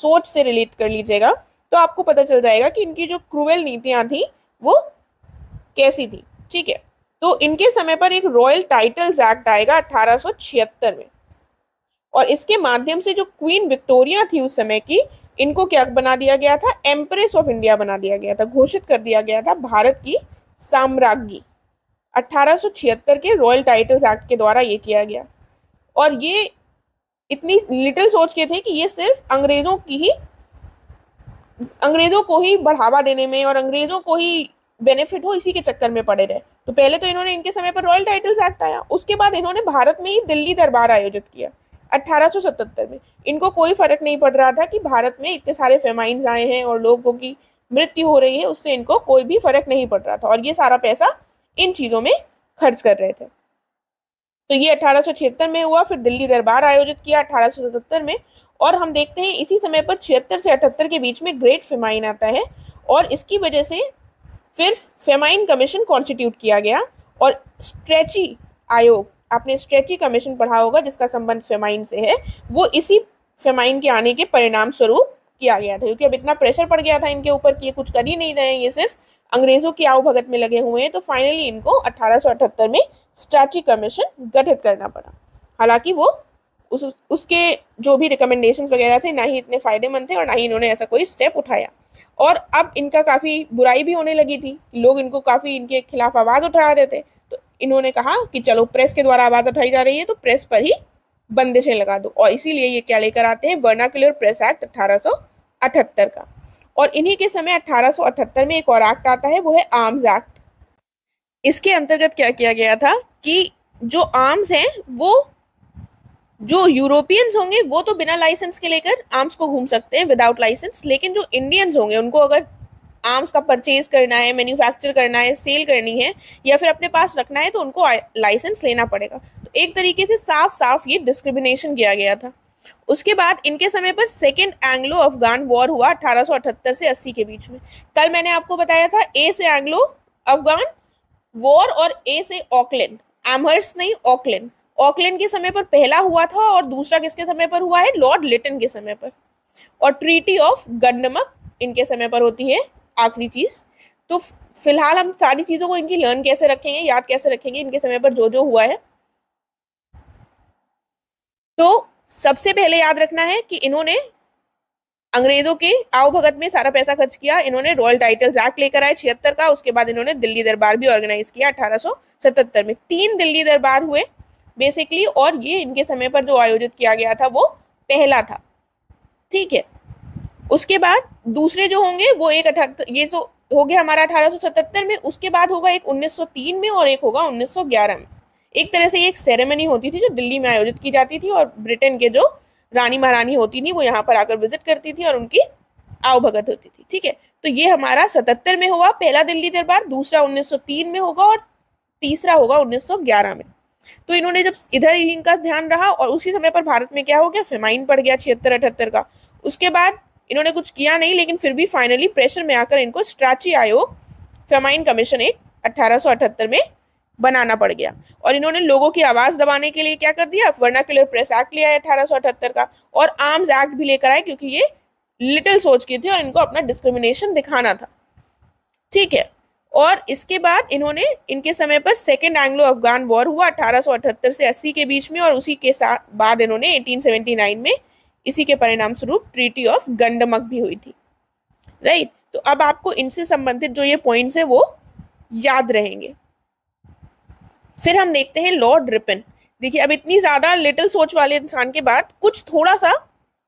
सोच से रिलेट कर लीजिएगा तो आपको पता चल जाएगा कि इनकी जो क्रूवल नीतियाँ थी वो कैसी थी ठीक है तो इनके समय पर एक रॉयल टाइटल्स एक्ट आएगा अठारह में और इसके माध्यम से जो क्वीन विक्टोरिया थी उस समय की इनको क्या बना दिया गया था एम्प्रेस ऑफ इंडिया बना दिया गया था घोषित कर दिया गया था भारत की साम्राज्ञी 1876 के रॉयल टाइटल्स एक्ट के द्वारा ये किया गया और ये इतनी लिटिल सोच के थे कि ये सिर्फ अंग्रेज़ों की ही अंग्रेज़ों को ही बढ़ावा देने में और अंग्रेज़ों को ही बेनिफिट हो इसी के चक्कर में पड़े रहे तो पहले तो इन्होंने इनके समय पर रॉयल टाइटल्स एक्ट आया उसके बाद इन्होंने भारत में ही दिल्ली दरबार आयोजित किया 1877 में इनको कोई फर्क नहीं पड़ रहा था कि भारत में इतने सारे फेमाइंस आए हैं और लोगों की मृत्यु हो रही है उससे इनको कोई भी फर्क नहीं पड़ रहा था और ये सारा पैसा इन चीज़ों में खर्च कर रहे थे तो ये अठारह में हुआ फिर दिल्ली दरबार आयोजित किया अठारह में और हम देखते हैं इसी समय पर छिहत्तर से अठहत्तर के बीच में ग्रेट फेमाइन आता है और इसकी वजह से फिर फेमाइन कमीशन कॉन्स्टिट्यूट किया गया और स्ट्रेची आयोग आपने स्ट्रेची कमीशन पढ़ा होगा जिसका संबंध फेमाइन से है वो इसी फेमाइन के आने के परिणाम स्वरूप किया गया था क्योंकि अब इतना प्रेशर पड़ गया था इनके ऊपर कि ये कुछ कर ही नहीं रहे ये सिर्फ अंग्रेजों की आव भगत में लगे हुए हैं तो फाइनली इनको 1878 में स्ट्रैटी कमीशन गठित करना पड़ा हालांकि वो उस उसके जो भी रिकमेंडेशन वगैरह थे ना ही इतने फायदेमंद थे और ना ही इन्होंने ऐसा कोई स्टेप उठाया और अब इनका काफ़ी बुराई भी होने लगी थी लोग इनको काफ़ी इनके खिलाफ आवाज़ उठा रहे थे तो इन्होंने कहा कि चलो प्रेस के द्वारा आवाज़ उठाई जा रही है तो प्रेस पर ही बंदिशें लगा दो और इसीलिए ये क्या लेकर आते हैं वर्ना क्लियर प्रेस एक्ट अठारह का और इन्हीं के समय अठारह में एक और एक्ट आता है वो है आर्म्स एक्ट इसके अंतर्गत क्या किया गया था कि जो आर्म्स हैं वो जो यूरोपियंस होंगे वो तो बिना लाइसेंस के लेकर आर्म्स को घूम सकते हैं विदाउट लाइसेंस लेकिन जो इंडियंस होंगे उनको अगर आर्म्स का परचेज करना है मैन्युफैक्चर करना है सेल करनी है या फिर अपने पास रखना है तो उनको लाइसेंस लेना पड़ेगा तो एक तरीके से साफ साफ ये डिस्क्रिमिनेशन किया गया था उसके बाद इनके समय पर सेकेंड एंग्लो अफगान वॉर हुआ अठारह से अस्सी के बीच में कल मैंने आपको बताया था ए से एंग्लो अफगान वॉर और ए से ऑकलैंड एमहर्स नहीं ऑकलैंड ऑकलैंड के समय पर पहला हुआ था और दूसरा किसके समय पर हुआ है लॉर्ड लिटन के समय पर और ट्रीटी ऑफ गंडमक इनके समय पर होती है आखिरी चीज तो फिलहाल हम सारी चीजों को इनकी लर्न कैसे रखेंगे याद कैसे रखेंगे इनके समय पर जो जो हुआ है तो सबसे पहले याद रखना है कि इन्होंने अंग्रेजों के आओ भगत में सारा पैसा खर्च किया इन्होंने रॉयल टाइटल्स एक्ट लेकर आए छिहत्तर का उसके बाद इन्होंने दिल्ली दरबार भी ऑर्गेनाइज किया अठारह में तीन दिल्ली दरबार हुए बेसिकली और ये इनके समय पर जो आयोजित किया गया था वो पहला था ठीक है उसके बाद दूसरे जो होंगे वो एक अठहत्तर ये जो हो गया हमारा अठारह में उसके बाद होगा एक 1903 में और एक होगा 1911 में एक तरह से एक सेरेमनी होती थी जो दिल्ली में आयोजित की जाती थी और ब्रिटेन के जो रानी महारानी होती थी वो यहाँ पर आकर विजिट करती थी और उनकी आवभगत होती थी ठीक है तो ये हमारा सतहत्तर में हुआ पहला दिल्ली दरबार दूसरा 1903 में होगा और तीसरा होगा 1911 में तो इन्होंने जब इधर ही इनका ध्यान रहा और उसी समय पर भारत में क्या हो गया फेमाइन पड़ गया छिहत्तर अठहत्तर का उसके बाद इन्होंने कुछ किया नहीं लेकिन फिर भी फाइनली प्रेशर में आकर इनको स्ट्राची आयोग फेमाइन कमीशन एक अट्ठारह में बनाना पड़ गया और इन्होंने लोगों की आवाज़ दबाने के लिए क्या कर दिया वर्ना वर्नाकुलर प्रेस एक्ट लिया है अठारह का और आर्म्स एक्ट भी लेकर आए क्योंकि ये लिटिल सोच के थे और इनको अपना डिस्क्रिमिनेशन दिखाना था ठीक है और इसके बाद इन्होंने इनके समय पर सेकेंड एंग्लो अफगान वॉर हुआ अठारह से 80 के बीच में और उसी के साथ बाद इन्होंने 1879 में इसी के परिणाम स्वरूप ट्रीटी ऑफ गंडमक भी हुई थी राइट right? तो अब आपको इनसे संबंधित जो ये पॉइंट्स हैं वो याद रहेंगे फिर हम देखते हैं लॉर्ड रिपन देखिए अब इतनी ज़्यादा लिटिल सोच वाले इंसान के बाद कुछ थोड़ा सा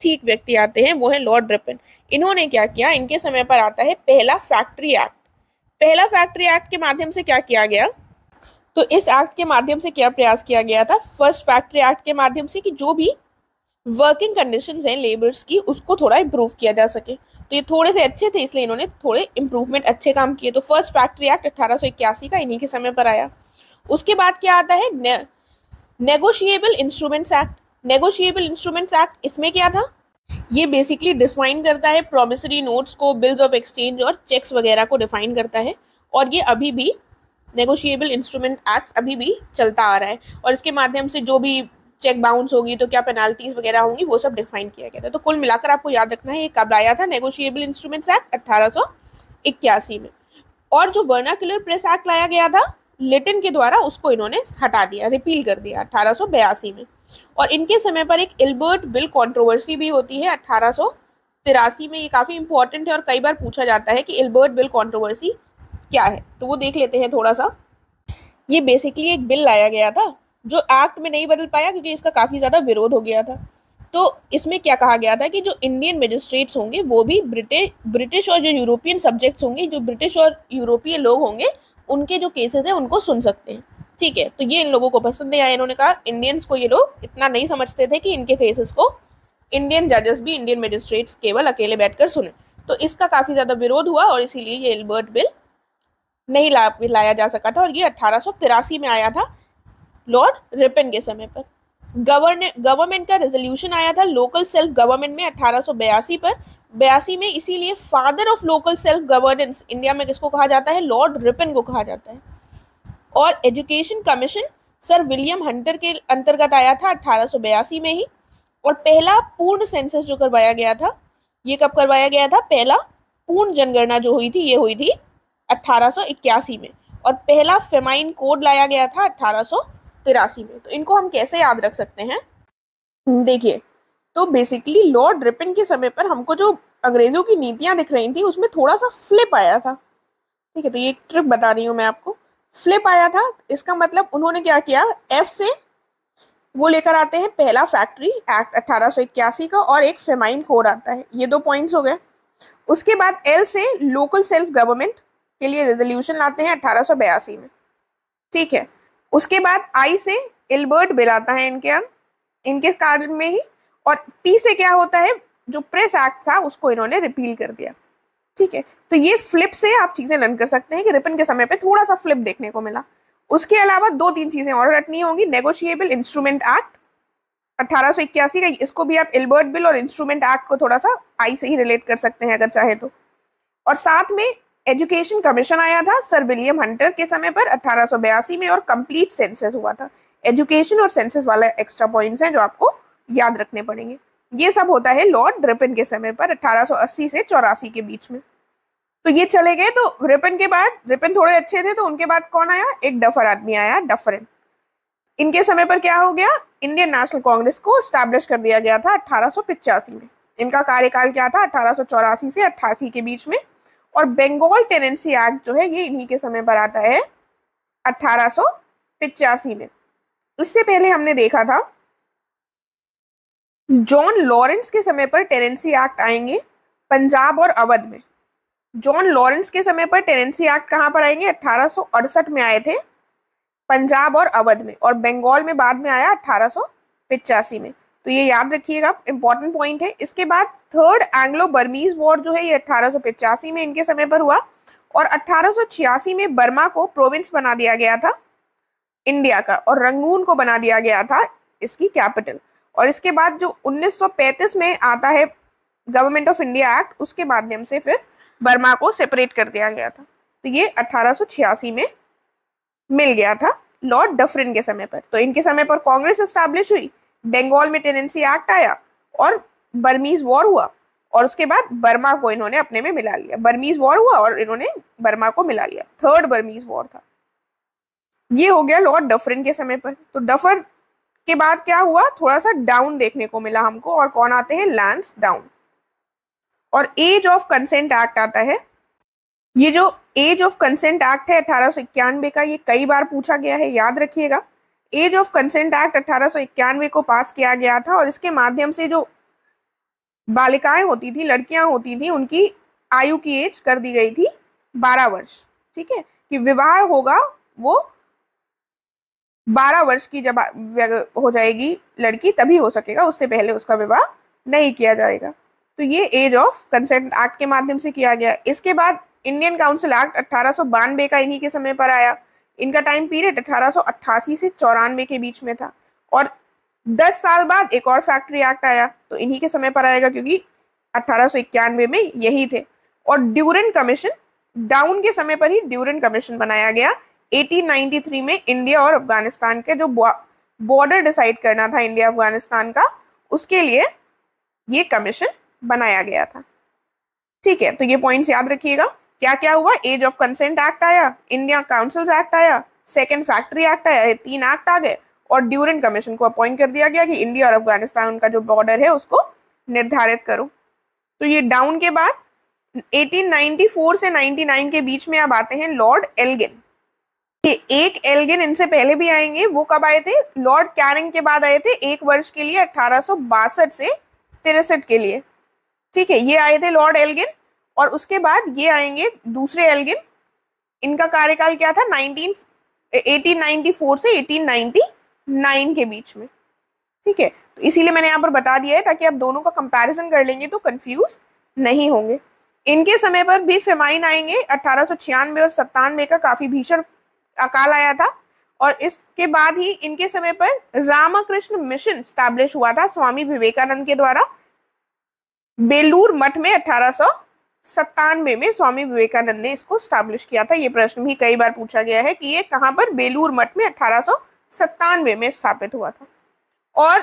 ठीक व्यक्ति आते हैं वो है लॉर्ड रिपन इन्होंने क्या किया इनके समय पर आता है पहला फैक्ट्री एक्ट पहला फैक्ट्री एक्ट के माध्यम से क्या किया गया तो इस एक्ट के माध्यम से क्या प्रयास किया गया था फर्स्ट फैक्ट्री एक्ट के माध्यम से कि जो भी वर्किंग कंडीशन हैं लेबर्स की उसको थोड़ा इम्प्रूव किया जा सके तो ये थोड़े से अच्छे थे इसलिए इन्होंने थोड़े इम्प्रूवमेंट अच्छे काम किए तो फर्स्ट फैक्ट्री एक्ट अट्ठारह का इन्हीं के समय पर आया उसके बाद क्या आता है negotiable instruments act negotiable instruments act इसमें क्या था ये बेसिकली डिफाइन करता है प्रोमिसरी नोट्स को बिल्स ऑफ एक्सचेंज और चेक्स वगैरह को डिफाइन करता है और ये अभी भी नेगोशिएबल इंस्ट्रूमेंट एक्ट अभी भी चलता आ रहा है और इसके माध्यम से जो भी चेक बाउंस होगी तो क्या पेनाल्टीज वगैरह होंगी वो सब डिफाइन किया गया था तो कुल मिलाकर आपको याद रखना है ये कब आया था नेगोशिएबल इंस्ट्रूमेंट्स एक्ट अट्ठारह में और जो वर्नाक्युलर प्रेस एक्ट लाया गया था लिटिन के द्वारा उसको इन्होंने हटा दिया रिपील कर दिया अट्ठारह में और इनके समय पर एक एल्बर्ट बिल कंट्रोवर्सी भी होती है अट्ठारह तिरासी में ये काफ़ी इंपॉर्टेंट है और कई बार पूछा जाता है कि एल्बर्ट बिल कंट्रोवर्सी क्या है तो वो देख लेते हैं थोड़ा सा ये बेसिकली एक बिल लाया गया था जो एक्ट में नहीं बदल पाया क्योंकि इसका काफ़ी ज़्यादा विरोध हो गया था तो इसमें क्या कहा गया था कि जो इंडियन मजिस्ट्रेट्स होंगे वो भी ब्रिटिश ब्रिटिश और जो यूरोपियन सब्जेक्ट्स होंगे जो ब्रिटिश और यूरोपीय लोग होंगे उनके जो केसेस हैं उनको सुन सकते हैं ठीक है तो ये इन लोगों को पसंद नहीं आया इन्होंने कहा इंडियंस को ये लोग इतना नहीं समझते थे कि इनके केसेस को इंडियन जजेस भी इंडियन मजिस्ट्रेट्स केवल अकेले बैठकर सुने तो इसका काफ़ी ज़्यादा विरोध हुआ और इसीलिए ये एल्बर्ट बिल नहीं ला लाया जा सका था और ये अट्ठारह में आया था लॉर्ड रिपन के समय पर गवर्न गवर्नमेंट का रेजोल्यूशन आया था लोकल सेल्फ गवर्नमेंट में अट्ठारह पर बयासी में इसीलिए father of local self governance India में किसको कहा जाता है लॉर्ड रिपन को कहा जाता है और education commission sir William Hunter के अंतर्गत आया था अठारह में ही और पहला पूर्ण सेंसस जो करवाया गया था ये कब करवाया गया था पहला पूर्ण जनगणना जो हुई थी ये हुई थी इक्यासी में और पहला फेमाइन कोड लाया गया था तिरासी में तो इनको हम कैसे याद रख सकते हैं देखिए तो बेसिकली लॉर्ड रिपिन के समय पर हमको जो अंग्रेजों की नीतियां दिख रही थी उसमें थोड़ा सा फ्लिप आया था ठीक है तो ये एक ट्रिप बता रही हूँ मैं आपको फ्लिप आया था इसका मतलब उन्होंने क्या किया एफ से वो लेकर आते हैं पहला फैक्ट्री एक्ट अट्ठारह का और एक फेमाइन कोड आता है ये दो पॉइंट्स हो गए उसके बाद एल से लोकल सेल्फ गवर्नमेंट के लिए रेजोल्यूशन लाते हैं अट्ठारह में ठीक है उसके बाद आई से एल्बर्ट बिल आता है इनके अंदर इनके कारण में ही और पी से क्या होता है जो प्रेस एक्ट था उसको इन्होंने रिपील कर दिया ठीक है तो ये फ्लिप से आप चीज़ें लर्न कर सकते हैं कि रिपन के समय पे थोड़ा सा फ्लिप देखने को मिला उसके अलावा दो तीन चीज़ें और रटनी होंगी नेगोशिएबल इंस्ट्रूमेंट एक्ट अट्ठारह का इसको भी आप एल्बर्ट बिल और इंस्ट्रूमेंट एक्ट को थोड़ा सा आई से ही रिलेट कर सकते हैं अगर चाहे तो और साथ में एजुकेशन कमीशन आया था सर विलियम हंटर के समय पर अट्ठारह में और कंप्लीट सेंसेस हुआ था एजुकेशन और सेंसेस वाला एक्स्ट्रा पॉइंट्स हैं जो आपको याद रखने पड़ेंगे ये सब होता है लॉर्ड रिपिन के समय पर 1880 से चौरासी के बीच में तो ये चले गए तो रिपिन के बाद रिपिन थोड़े अच्छे थे तो उनके बाद कौन आया एक डफर आदमी आया डफरन इनके समय पर क्या हो गया इंडियन नेशनल कांग्रेस को स्टैब्लिश कर दिया गया था अठारह में इनका कार्यकाल क्या था अठारह से अट्ठासी के बीच में और बंगाल टेनेंसी एक्ट जो है ये इन्हीं के समय पर आता है अठारह में इससे पहले हमने देखा था जॉन लॉरेंस के समय पर टेनेंसी एक्ट आएंगे पंजाब और अवध में जॉन लॉरेंस के समय पर टेनेंसी एक्ट कहाँ पर आएंगे अट्ठारह में आए थे पंजाब और अवध में और बंगाल में बाद में आया अट्ठारह में तो ये याद रखिएगा इंपॉर्टेंट पॉइंट है इसके बाद थर्ड एंग्लो बर्मीज वॉर जो है ये अट्ठारह में इनके समय पर हुआ और अट्ठारह में बर्मा को प्रोविंस बना दिया गया था इंडिया का और रंगून को बना दिया गया था इसकी कैपिटल और इसके बाद जो 1935 में आता है गवर्नमेंट ऑफ इंडिया एक्ट उसके माध्यम से फिर बर्मा को सेपरेट कर दिया गया था तो ये 1886 में मिल गया था लॉर्ड डफरिन के समय पर तो इनके समय पर कांग्रेस स्टैब्लिश हुई बंगाल में टेनेंसी एक्ट आया और बर्मीज वॉर हुआ और उसके बाद बर्मा को इन्होंने अपने में मिला लिया बर्मीज वॉर हुआ और इन्होंने बर्मा को मिला लिया थर्ड बर्मीज वॉर था ये हो गया लॉर्ड डफरिन के समय पर तो डफर के बाद क्या हुआ थोड़ा सा डाउन देखने को मिला हमको और कौन आते हैं लैंड डाउन और एज ऑफ कंसेंट एक्ट आता है ये जो एज ऑफ कंसेंट एक्ट है अठारह का ये कई बार पूछा गया है याद रखिएगा एज ऑफ कंसेंट एक्ट अठारह को पास किया गया था और इसके माध्यम से जो बालिकाएं होती थी लड़कियां होती थी उनकी आयु की एज कर दी गई थी 12 वर्ष ठीक है कि विवाह होगा वो बारह वर्ष की जब हो जाएगी लड़की तभी हो सकेगा उससे पहले उसका विवाह नहीं किया जाएगा तो ये एज ऑफ कंसेंट एक्ट के माध्यम से किया गया इसके बाद इंडियन काउंसिल एक्ट अट्ठारह का इन्हीं के समय पर आया इनका टाइम पीरियड अठारह से चौरानवे के बीच में था और 10 साल बाद एक और फैक्ट्री एक्ट आया तो इन्हीं के समय पर आएगा क्योंकि अट्ठारह में यही थे और ड्यूरन कमीशन डाउन के समय पर ही ड्यूरन कमीशन बनाया गया 1893 में इंडिया और अफगानिस्तान के जो बॉर्डर डिसाइड करना था इंडिया अफगानिस्तान का उसके लिए ये कमीशन बनाया गया था ठीक है तो ये पॉइंट्स याद रखिएगा क्या क्या हुआ एज ऑफ कंसेंट एक्ट आया इंडिया काउंसिल्स एक्ट आया सेकेंड फैक्ट्री एक्ट आया ये तीन एक्ट आ गए और ड्यूरेंट कमीशन को अपॉइंट कर दिया गया कि इंडिया और अफगानिस्तान का जो बॉर्डर है उसको निर्धारित करो तो ये डाउन के बाद 1894 से 99 के बीच में अब आते हैं लॉर्ड एल्गिन एक एल्गिन इनसे पहले भी आएंगे वो कब आए थे लॉर्ड कैरिंग के बाद आए थे एक वर्ष के लिए अठारह से तिरसठ के लिए ठीक है ये आए थे लॉर्ड एल्गिन और उसके बाद ये आएंगे दूसरे एल्गिन इनका कार्यकाल क्या था 19 1894 से 1899 के बीच में ठीक है तो इसीलिए मैंने यहाँ पर बता दिया है ताकि आप दोनों का कंपैरिजन कर लेंगे तो कंफ्यूज नहीं होंगे इनके समय पर भी फेमाइन आएंगे अठारह और सत्तानवे का काफी भीषण अकाल आया था और इसके बाद ही इनके समय पर रामकृष्ण मिशन स्टैब्लिश हुआ था स्वामी विवेकानंद के द्वारा बेलूर मठ में अठारह में स्वामी विवेकानंद ने इसको स्टैब्लिश किया था ये प्रश्न भी कई बार पूछा गया है कि ये कहाँ पर बेलूर मठ में अठारह में स्थापित हुआ था और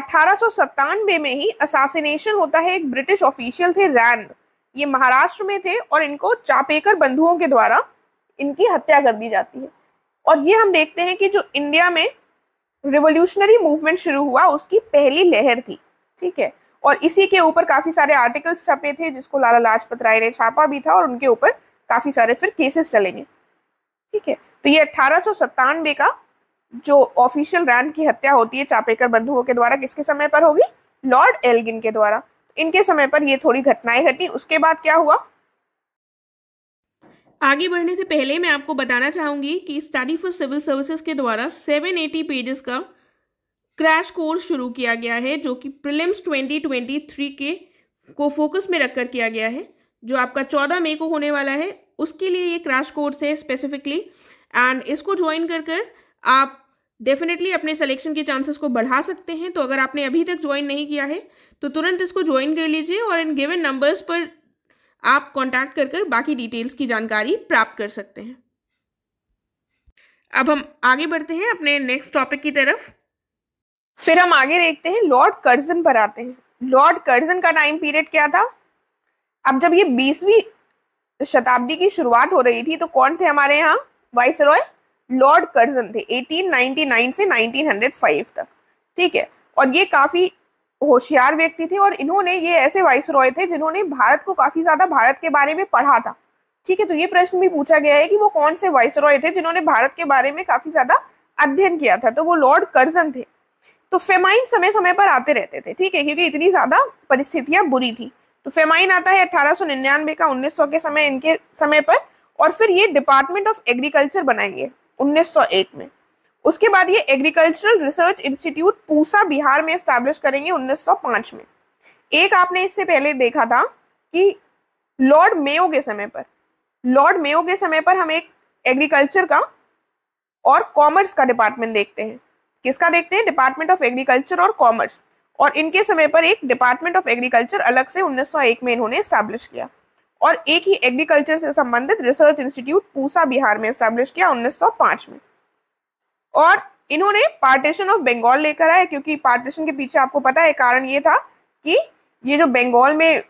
अठारह में ही असासिनेशन होता है एक ब्रिटिश ऑफिशियल थे रैंड ये महाराष्ट्र में थे और इनको चापेकर बंधुओं के द्वारा इनकी हत्या कर दी जाती है और ये हम देखते हैं कि जो इंडिया में रिवोल्यूशनरी मूवमेंट शुरू हुआ उसकी पहली लहर थी ठीक है और इसी के ऊपर काफ़ी सारे आर्टिकल्स छपे थे जिसको लाला लाजपत राय ने छापा भी था और उनके ऊपर काफ़ी सारे फिर केसेस चलेंगे ठीक है तो ये अट्ठारह का जो ऑफिशियल रैंड की हत्या होती है चापेकर बंधुओं के द्वारा किसके समय पर होगी लॉर्ड एल्गिन के द्वारा इनके समय पर ये थोड़ी घटनाएं घटी उसके बाद क्या हुआ आगे बढ़ने से पहले मैं आपको बताना चाहूंगी कि स्टडी फॉर सिविल सर्विसेज के द्वारा 780 पेजेस का क्रैश कोर्स शुरू किया गया है जो कि प्रिलिम्स 2023 के को फोकस में रखकर किया गया है जो आपका चौदह मई को होने वाला है उसके लिए ये क्रैश कोर्स है स्पेसिफिकली एंड इसको ज्वाइन कर कर आप डेफिनेटली अपने सिलेक्शन के चांसेस को बढ़ा सकते हैं तो अगर आपने अभी तक ज्वाइन नहीं किया है तो तुरंत इसको ज्वाइन कर लीजिए और इन गिवन नंबर्स पर आप कॉन्टैक्ट कर कर बाकी डिटेल्स की जानकारी प्राप्त कर सकते हैं अब हम आगे बढ़ते हैं अपने नेक्स्ट टॉपिक की तरफ फिर हम आगे देखते हैं लॉर्ड कर्जन पर आते हैं लॉर्ड कर्जन का टाइम पीरियड क्या था अब जब ये बीसवीं शताब्दी की शुरुआत हो रही थी तो कौन थे हमारे यहाँ वाइस रॉय लॉर्ड कर्जन थे 1899 से 1905 तक ठीक है और ये काफ़ी होशियार व्यक्ति थे और इन्होंने ये ऐसे वाइस रॉय थे जिन्होंने भारत को काफी ज्यादा भारत के बारे में पढ़ा था ठीक है तो ये प्रश्न भी पूछा गया है कि वो कौन से वाइस रॉय थे जिन्होंने भारत के बारे में काफी ज्यादा अध्ययन किया था तो वो लॉर्ड कर्जन थे तो फेमाइन समय समय पर आते रहते थे ठीक है क्योंकि इतनी ज्यादा परिस्थितियां बुरी थी तो फेमाइन आता है अठारह का उन्नीस के समय इनके समय पर और फिर ये डिपार्टमेंट ऑफ एग्रीकल्चर बनाएंगे उन्नीस में उसके बाद ये agricultural research institute Pusa Bihar में स्टैब्लिश करेंगे 1905 में एक आपने इससे पहले देखा था कि लॉर्ड मेयो के समय पर लॉर्ड मेयो के समय पर हम एक एग्रीकल्चर का और कॉमर्स का डिपार्टमेंट देखते हैं किसका देखते हैं डिपार्टमेंट ऑफ एग्रीकल्चर और कॉमर्स और इनके समय पर एक डिपार्टमेंट ऑफ एग्रीकल्चर अलग से 1901 में इन्होंने स्टैब्लिश किया और एक ही एग्रीकल्चर से संबंधित रिसर्च इंस्टीट्यूट पूसा बिहार में स्टैब्लिश किया 1905 में और इन्होंने पार्टीशन ऑफ बंगाल लेकर आए क्योंकि पार्टीशन के पीछे आपको पता है कारण ये था कि ये जो बंगाल में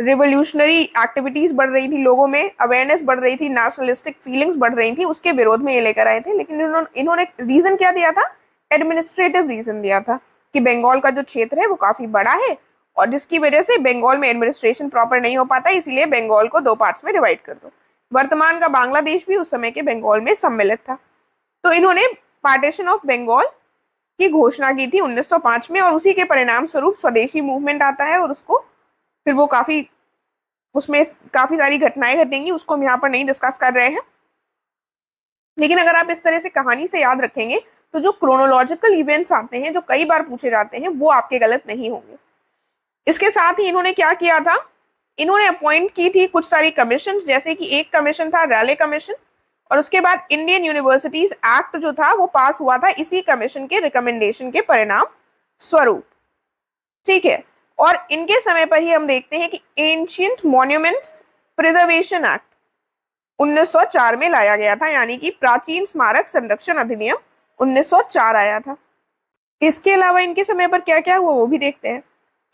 रिवोल्यूशनरी एक्टिविटीज बढ़ रही थी लोगों में अवेयरनेस बढ़ रही थी नेशनलिस्टिक फीलिंग्स बढ़ रही थी उसके विरोध में ये लेकर आए थे लेकिन इन्होंने इन्होंने रीजन क्या दिया था एडमिनिस्ट्रेटिव रीजन दिया था कि बंगाल का जो क्षेत्र है वो काफी बड़ा है और जिसकी वजह से बंगाल में एडमिनिस्ट्रेशन प्रॉपर नहीं हो पाता इसीलिए बंगाल को दो पार्ट्स में डिवाइड कर दो वर्तमान का बांग्लादेश भी उस समय के बंगाल में सम्मिलित था तो इन्होंने पार्टीशन ऑफ बंगाल की घोषणा की थी 1905 में और उसी के परिणाम स्वरूप स्वदेशी मूवमेंट आता है और उसको फिर वो काफ़ी उसमें काफ़ी सारी घटनाएं घटेंगी उसको हम यहाँ पर नहीं डिस्कस कर रहे हैं लेकिन अगर आप इस तरह से कहानी से याद रखेंगे तो जो क्रोनोलॉजिकल इवेंट्स आते हैं जो कई बार पूछे जाते हैं वो आपके गलत नहीं होंगे इसके साथ ही इन्होंने क्या किया था इन्होंने अपॉइंट की थी कुछ सारी कमीशन जैसे कि एक कमीशन था रैले कमीशन और उसके बाद इंडियन यूनिवर्सिटीज एक्ट जो था वो पास हुआ था इसी कमीशन के रिकमेंडेशन के परिणाम स्वरूप ठीक है और इनके समय पर ही हम देखते हैं कि एंशियंट मॉन्यूमेंट्स प्रिजर्वेशन एक्ट 1904 में लाया गया था यानी कि प्राचीन स्मारक संरक्षण अधिनियम 1904 आया था इसके अलावा इनके समय पर क्या क्या हुआ वो भी देखते हैं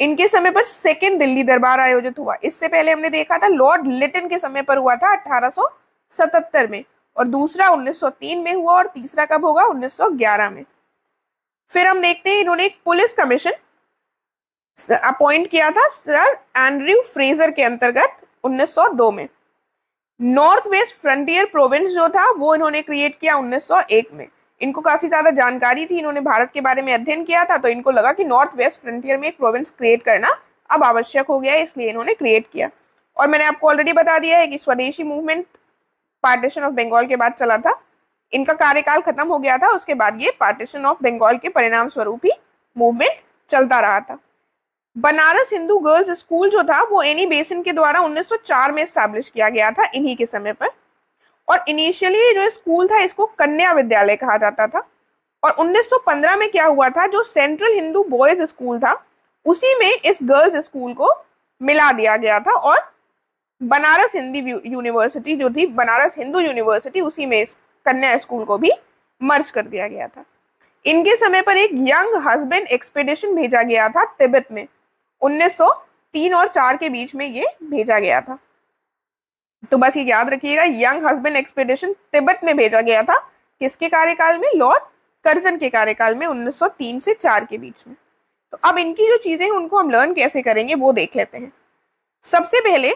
इनके समय पर सेकेंड दिल्ली दरबार आयोजित हुआ इससे पहले हमने देखा था लॉर्ड लिटन के समय पर हुआ था अठारह में और दूसरा 1903 में हुआ और तीसरा कब होगा 1911 में फिर हम देखते हैं इन्होंने एक पुलिस कमीशन अपॉइंट किया था सर एंड्रयू फ्रेजर के अंतर्गत 1902 में नॉर्थ वेस्ट फ्रंटियर प्रोविंस जो था वो इन्होंने क्रिएट किया 1901 में इनको काफी ज्यादा जानकारी थी इन्होंने भारत के बारे में अध्ययन किया था तो इनको लगा कि नॉर्थ वेस्ट फ्रंटियर में एक प्रोविंस क्रिएट करना अब आवश्यक हो गया है इसलिए इन्होंने क्रिएट किया और मैंने आपको ऑलरेडी बता दिया है कि स्वदेशी मूवमेंट पार्टीशन ऑफ बंगाल के बाद चला था इनका कार्यकाल खत्म हो गया था उसके बाद ये पार्टीशन ऑफ बंगाल के परिणाम स्वरूप ही मूवमेंट चलता रहा था बनारस हिंदू गर्ल्स स्कूल जो था वो एनी बेसिन के द्वारा 1904 में स्टैब्लिश किया गया था इन्हीं के समय पर और इनिशियली जो स्कूल था इसको कन्या विद्यालय कहा जाता था और 1915 में क्या हुआ था जो सेंट्रल हिंदू बॉयज स्कूल था उसी में इस गर्ल्स स्कूल को मिला दिया गया था और बनारस हिंदी यूनिवर्सिटी जो थी बनारस हिंदू यूनिवर्सिटी उसी में कन्या स्कूल को भी मर्ज कर दिया गया था इनके समय पर एक यंग हस्बैंड एक्सपेडिशन भेजा गया था तिब्बत में 1903 और 4 के बीच में ये भेजा गया था तो बस ये याद रखिएगा यंग हस्बैंड एक्सपेडिशन तिब्बत में भेजा गया था किसके कार्यकाल में लॉर्ड कर्जन के कार्यकाल में 1903 से 4 के बीच में तो अब इनकी जो चीजें हैं उनको हम लर्न कैसे करेंगे वो देख लेते हैं सबसे पहले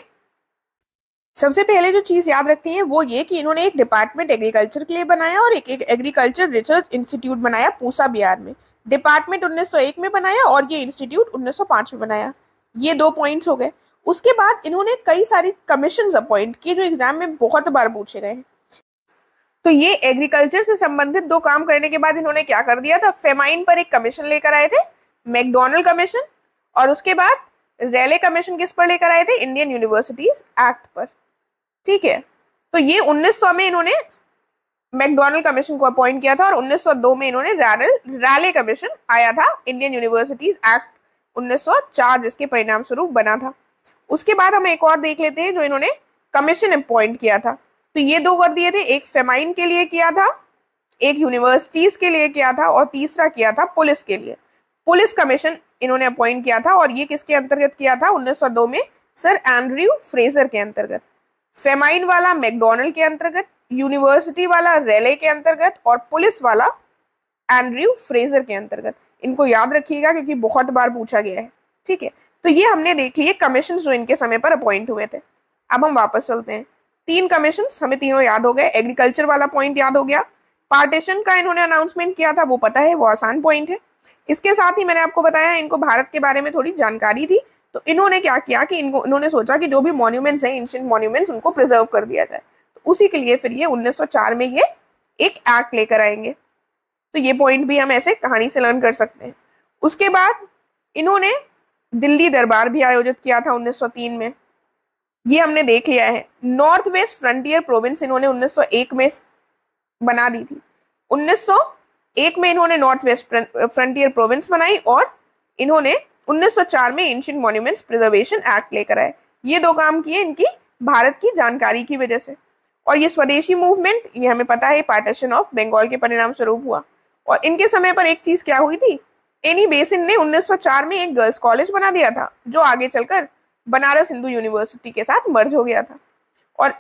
सबसे पहले जो चीज़ याद रखनी है वो ये कि इन्होंने एक डिपार्टमेंट एग्रीकल्चर के लिए बनाया और एक, एक एग्रीकल्चर रिसर्च इंस्टीट्यूट बनाया पूसा बिहार में डिपार्टमेंट 1901 में बनाया और ये इंस्टीट्यूट 1905 में बनाया ये दो पॉइंट्स हो गए उसके बाद इन्होंने कई सारी कमीशन अपॉइंट किए जो एग्जाम में बहुत बार पूछे गए हैं तो ये एग्रीकल्चर से संबंधित दो काम करने के बाद इन्होंने क्या कर दिया था फेमाइन पर एक कमीशन लेकर आए थे मैकडोनल्ड कमीशन और उसके बाद रेले कमीशन किस पर लेकर आए थे इंडियन यूनिवर्सिटीज एक्ट पर ठीक है तो ये 1900 में इन्होंने मैकडोनल्ड कमीशन को अपॉइंट किया था और 1902 में इन्होंने रैनल रैले कमीशन आया था इंडियन यूनिवर्सिटीज एक्ट 1904 जिसके परिणाम स्वरूप बना था उसके बाद हम एक और देख लेते हैं जो इन्होंने कमीशन अपॉइंट किया था तो ये दो कर दिए थे एक फेमाइन के लिए किया था एक यूनिवर्सिटीज के लिए किया था और तीसरा किया था पुलिस के लिए पुलिस कमीशन इन्होंने अपॉइंट किया था और ये किसके अंतर्गत किया था 1902 में सर एंड्रयू फ्रेजर के अंतर्गत फेमाइन वाला मैकडोनल्ड के अंतर्गत यूनिवर्सिटी वाला रेले के अंतर्गत और पुलिस वाला एंड्रयू फ्रेजर के अंतर्गत इनको याद रखिएगा क्योंकि बहुत बार पूछा गया है ठीक है तो ये हमने देख लिए कमीशन जो इनके समय पर अपॉइंट हुए थे अब हम वापस चलते हैं तीन कमीशन हमें तीनों याद हो गए एग्रीकल्चर वाला पॉइंट याद हो गया पार्टीशन का इन्होंने अनाउंसमेंट किया था वो पता है वो आसान पॉइंट है इसके साथ ही मैंने आपको बताया इनको भारत के बारे में थोड़ी जानकारी थी तो इन्होंने क्या किया कि इनको इन्होंने सोचा कि जो भी मॉन्यूमेंट्स हैं एंशियंट मॉन्यूमेंट्स उनको प्रिजर्व कर दिया जाए तो उसी के लिए फिर ये 1904 में ये एक एक्ट लेकर आएंगे तो ये पॉइंट भी हम ऐसे कहानी से लर्न कर सकते हैं उसके बाद इन्होंने दिल्ली दरबार भी आयोजित किया था 1903 में ये हमने देख लिया है नॉर्थ वेस्ट फ्रंटियर प्रोविंस इन्होंने 1901 में बना दी थी 1901 में इन्होंने नॉर्थ वेस्ट फ्रंटियर प्रोविंस बनाई और इन्होंने 1904 में एंशियंट मॉन्यूमेंट्स प्रिजर्वेशन एक्ट लेकर आए ये दो काम किए इनकी भारत की जानकारी की वजह से और ये स्वदेशी मूवमेंट ये हमें पता है पार्टीशन ऑफ बंगाल के परिणाम स्वरूप हुआ और इनके समय पर एक चीज क्या हुई थी एनी बेसिन ने 1904 में एक गर्ल्स कॉलेज बना दिया था जो आगे चलकर बनारस हिंदू यूनिवर्सिटी के साथ मर्ज हो गया था और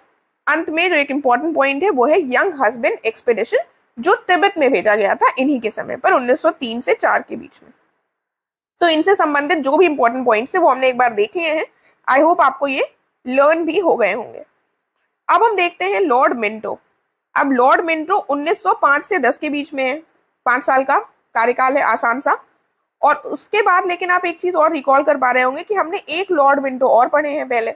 अंत में जो एक इम्पॉर्टेंट पॉइंट है वो है यंग हस्बैंड एक्सपेडिशन जो तिब्बत में भेजा गया था इन्हीं के समय पर 1903 से 4 के बीच में तो इनसे संबंधित जो भी इंपॉर्टेंट पॉइंट थे वो हमने एक बार देख लिए हैं आई होप आपको ये लर्न भी हो गए होंगे अब हम देखते हैं लॉर्ड मिंटो अब लॉर्ड मिंटो 1905 से 10 के बीच में है पांच साल का कार्यकाल है आसान सा और उसके बाद लेकिन आप एक चीज़ और रिकॉल कर पा रहे होंगे कि हमने एक लॉर्ड मिंटो और पढ़े हैं पहले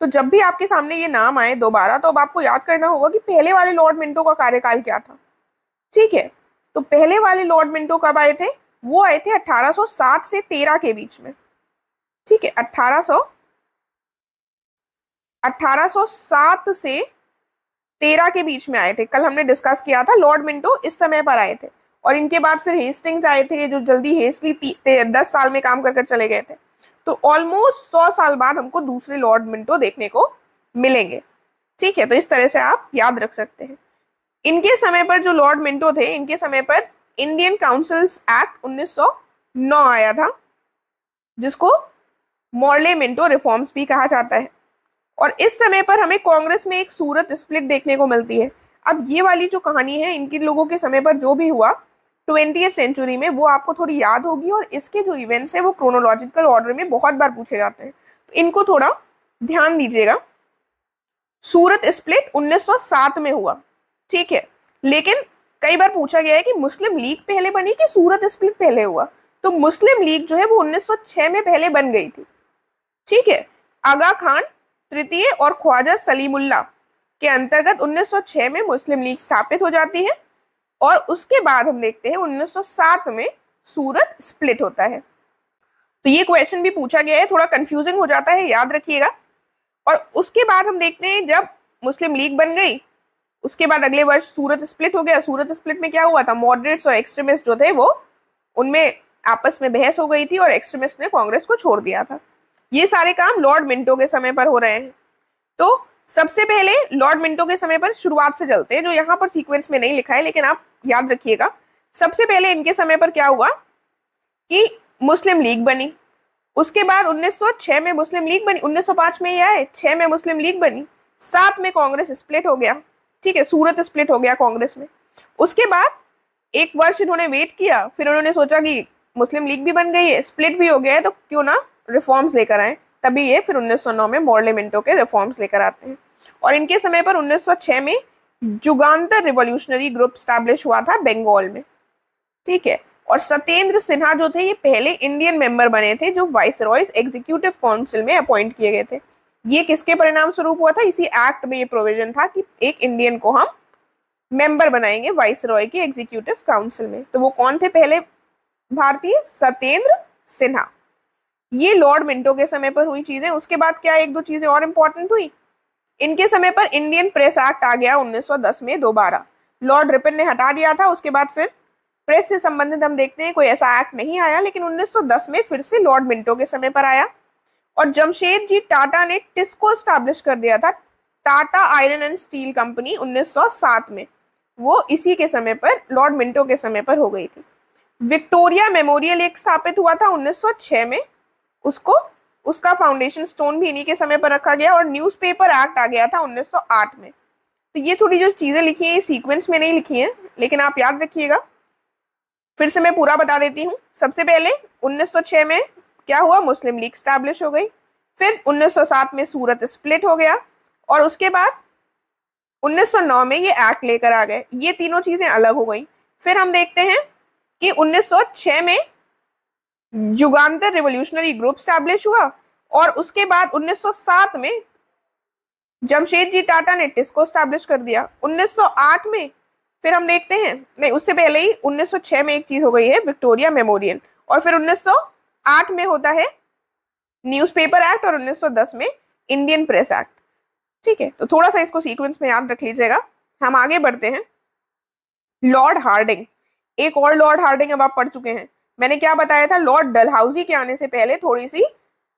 तो जब भी आपके सामने ये नाम आए दोबारा तो अब आपको याद करना होगा कि पहले वाले लॉर्ड मिंटो का कार्यकाल क्या था ठीक है तो पहले वाले लॉर्ड मिंटो कब आए थे वो आए थे 1807 से 13 के बीच में ठीक है 1800 1807 से 13 के बीच में आए थे कल हमने डिस्कस किया था लॉर्ड मिंटो इस समय पर आए थे और इनके बाद फिर हेस्टिंग्स आए थे जो जल्दी हेस्टली दस साल में काम कर कर चले गए थे तो ऑलमोस्ट सौ साल बाद हमको दूसरे लॉर्ड मिंटो देखने को मिलेंगे ठीक है तो इस तरह से आप याद रख सकते हैं इनके समय पर जो लॉर्ड मिंटो थे इनके समय पर इंडियन काउंसिल्स एक्ट 1909 आया था जिसको मॉर्ले मिंटो रिफॉर्म्स भी कहा जाता है और इस समय पर हमें कांग्रेस में एक सूरत स्प्लिट देखने को मिलती है अब ये वाली जो कहानी है इनके लोगों के समय पर जो भी हुआ ट्वेंटी सेंचुरी में वो आपको थोड़ी याद होगी और इसके जो इवेंट्स हैं वो क्रोनोलॉजिकल ऑर्डर में बहुत बार पूछे जाते हैं तो इनको थोड़ा ध्यान दीजिएगा सूरत स्प्लिट 1907 में हुआ ठीक है लेकिन कई बार पूछा गया है कि मुस्लिम लीग पहले बनी कि सूरत स्प्लिट पहले हुआ तो मुस्लिम लीग जो है वो 1906 में पहले बन गई थी ठीक है आगा खान तृतीय और ख्वाजा सलीमुल्ला के अंतर्गत 1906 में मुस्लिम लीग स्थापित हो जाती है और उसके बाद हम देखते हैं 1907 में सूरत स्प्लिट होता है तो ये क्वेश्चन भी पूछा गया है थोड़ा कंफ्यूजिंग हो जाता है याद रखिएगा और उसके बाद हम देखते हैं जब मुस्लिम लीग बन गई उसके बाद अगले वर्ष सूरत स्प्लिट हो गया सूरत स्प्लिट में क्या हुआ था मॉडरेट्स और एक्सट्रीमिस्ट जो थे वो उनमें आपस में बहस हो गई थी और एक्सट्रीमिस्ट ने कांग्रेस को छोड़ दिया था ये सारे काम लॉर्ड मिंटो के समय पर हो रहे हैं तो सबसे पहले लॉर्ड मिंटो के समय पर शुरुआत से चलते हैं जो यहाँ पर सीक्वेंस में नहीं लिखा है लेकिन आप याद रखिएगा सबसे पहले इनके समय पर क्या हुआ कि मुस्लिम लीग बनी उसके बाद 1906 में मुस्लिम लीग बनी 1905 में यह आए छह में मुस्लिम लीग बनी सात में कांग्रेस स्प्लिट हो गया ठीक है सूरत स्प्लिट हो गया कांग्रेस में उसके बाद एक वर्ष इन्होंने वेट किया फिर उन्होंने सोचा कि मुस्लिम लीग भी बन गई है स्प्लिट भी हो गया है तो क्यों ना रिफॉर्म्स लेकर आए तभी ये फिर 1909 में मॉडले के रिफॉर्म्स लेकर आते हैं और इनके समय पर 1906 में जुगान्तर रिवोल्यूशनरी ग्रुप स्टैब्लिश हुआ था बंगाल में ठीक है और सत्येंद्र सिन्हा जो थे ये पहले इंडियन मेंबर बने थे जो वाइस रॉयस एग्जीक्यूटिव काउंसिल में अपॉइंट किए गए थे ये किसके परिणाम स्वरूप हुआ था इसी एक्ट में ये प्रोविजन था कि एक इंडियन को हम मेंबर बनाएंगे वाइस रॉय के एग्जीक्यूटिव काउंसिल में तो वो कौन थे पहले भारतीय सत्येंद्र सिन्हा ये लॉर्ड मिंटो के समय पर हुई चीजें उसके बाद क्या एक दो चीजें और इंपॉर्टेंट हुई इनके समय पर इंडियन प्रेस एक्ट आ गया 1910 में दोबारा लॉर्ड रिपन ने हटा दिया था उसके बाद फिर प्रेस से संबंधित हम देखते हैं कोई ऐसा एक्ट नहीं आया लेकिन 1910 में फिर से लॉर्ड मिंटो के समय पर आया और जमशेद जी टाटा ने टिस्को स्टैब्लिश कर दिया था Tata iron and steel company 1907 में वो इसी के समय पर लॉर्ड मिंटो के समय पर हो गई थी विक्टोरिया मेमोरियल एक स्थापित हुआ था 1906 में उसको उसका फाउंडेशन स्टोन भी इन्हीं के समय पर रखा गया और न्यूज़पेपर एक्ट आ गया था 1908 में तो ये थोड़ी जो चीज़ें लिखी हैं ये सीक्वेंस में नहीं लिखी हैं लेकिन आप याद रखिएगा फिर से मैं पूरा बता देती हूँ सबसे पहले 1906 में क्या हुआ मुस्लिम लीग स्टैब्लिश हो गई फिर 1907 में सूरत स्प्लिट हो गया और उसके बाद 1909 में ये एक्ट लेकर आ गए ये तीनों चीजें अलग हो गई फिर हम देखते हैं कि 1906 में जुगांतर रिवोल्यूशनरी ग्रुप स्टैब्लिश हुआ और उसके बाद 1907 में जमशेद जी टाटा ने टिस्को स्टैब्लिश कर दिया 1908 में फिर हम देखते हैं नहीं उससे पहले ही 1906 में एक चीज हो गई है विक्टोरिया मेमोरियल और फिर आठ में होता है न्यूज़पेपर एक्ट और 1910 में इंडियन प्रेस एक्ट ठीक है तो थोड़ा सा इसको सीक्वेंस में याद रख लीजिएगा हम आगे बढ़ते हैं लॉर्ड हार्डिंग एक और लॉर्ड हार्डिंग अब आप पढ़ चुके हैं मैंने क्या बताया था लॉर्ड डलहाउजी के आने से पहले थोड़ी सी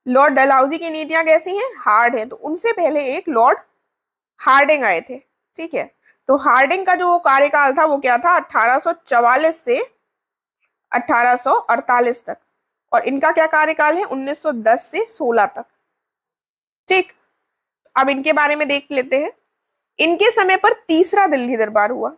लॉर्ड डलहाउजी की नीतियां कैसी हैं हार्ड है तो उनसे पहले एक लॉर्ड हार्डिंग आए थे ठीक है तो हार्डिंग का जो कार्यकाल था वो क्या था 1844 से 1848 तक और इनका क्या कार्यकाल है 1910 से 16 तक ठीक अब इनके बारे में देख लेते हैं इनके समय पर तीसरा दिल्ली दरबार हुआ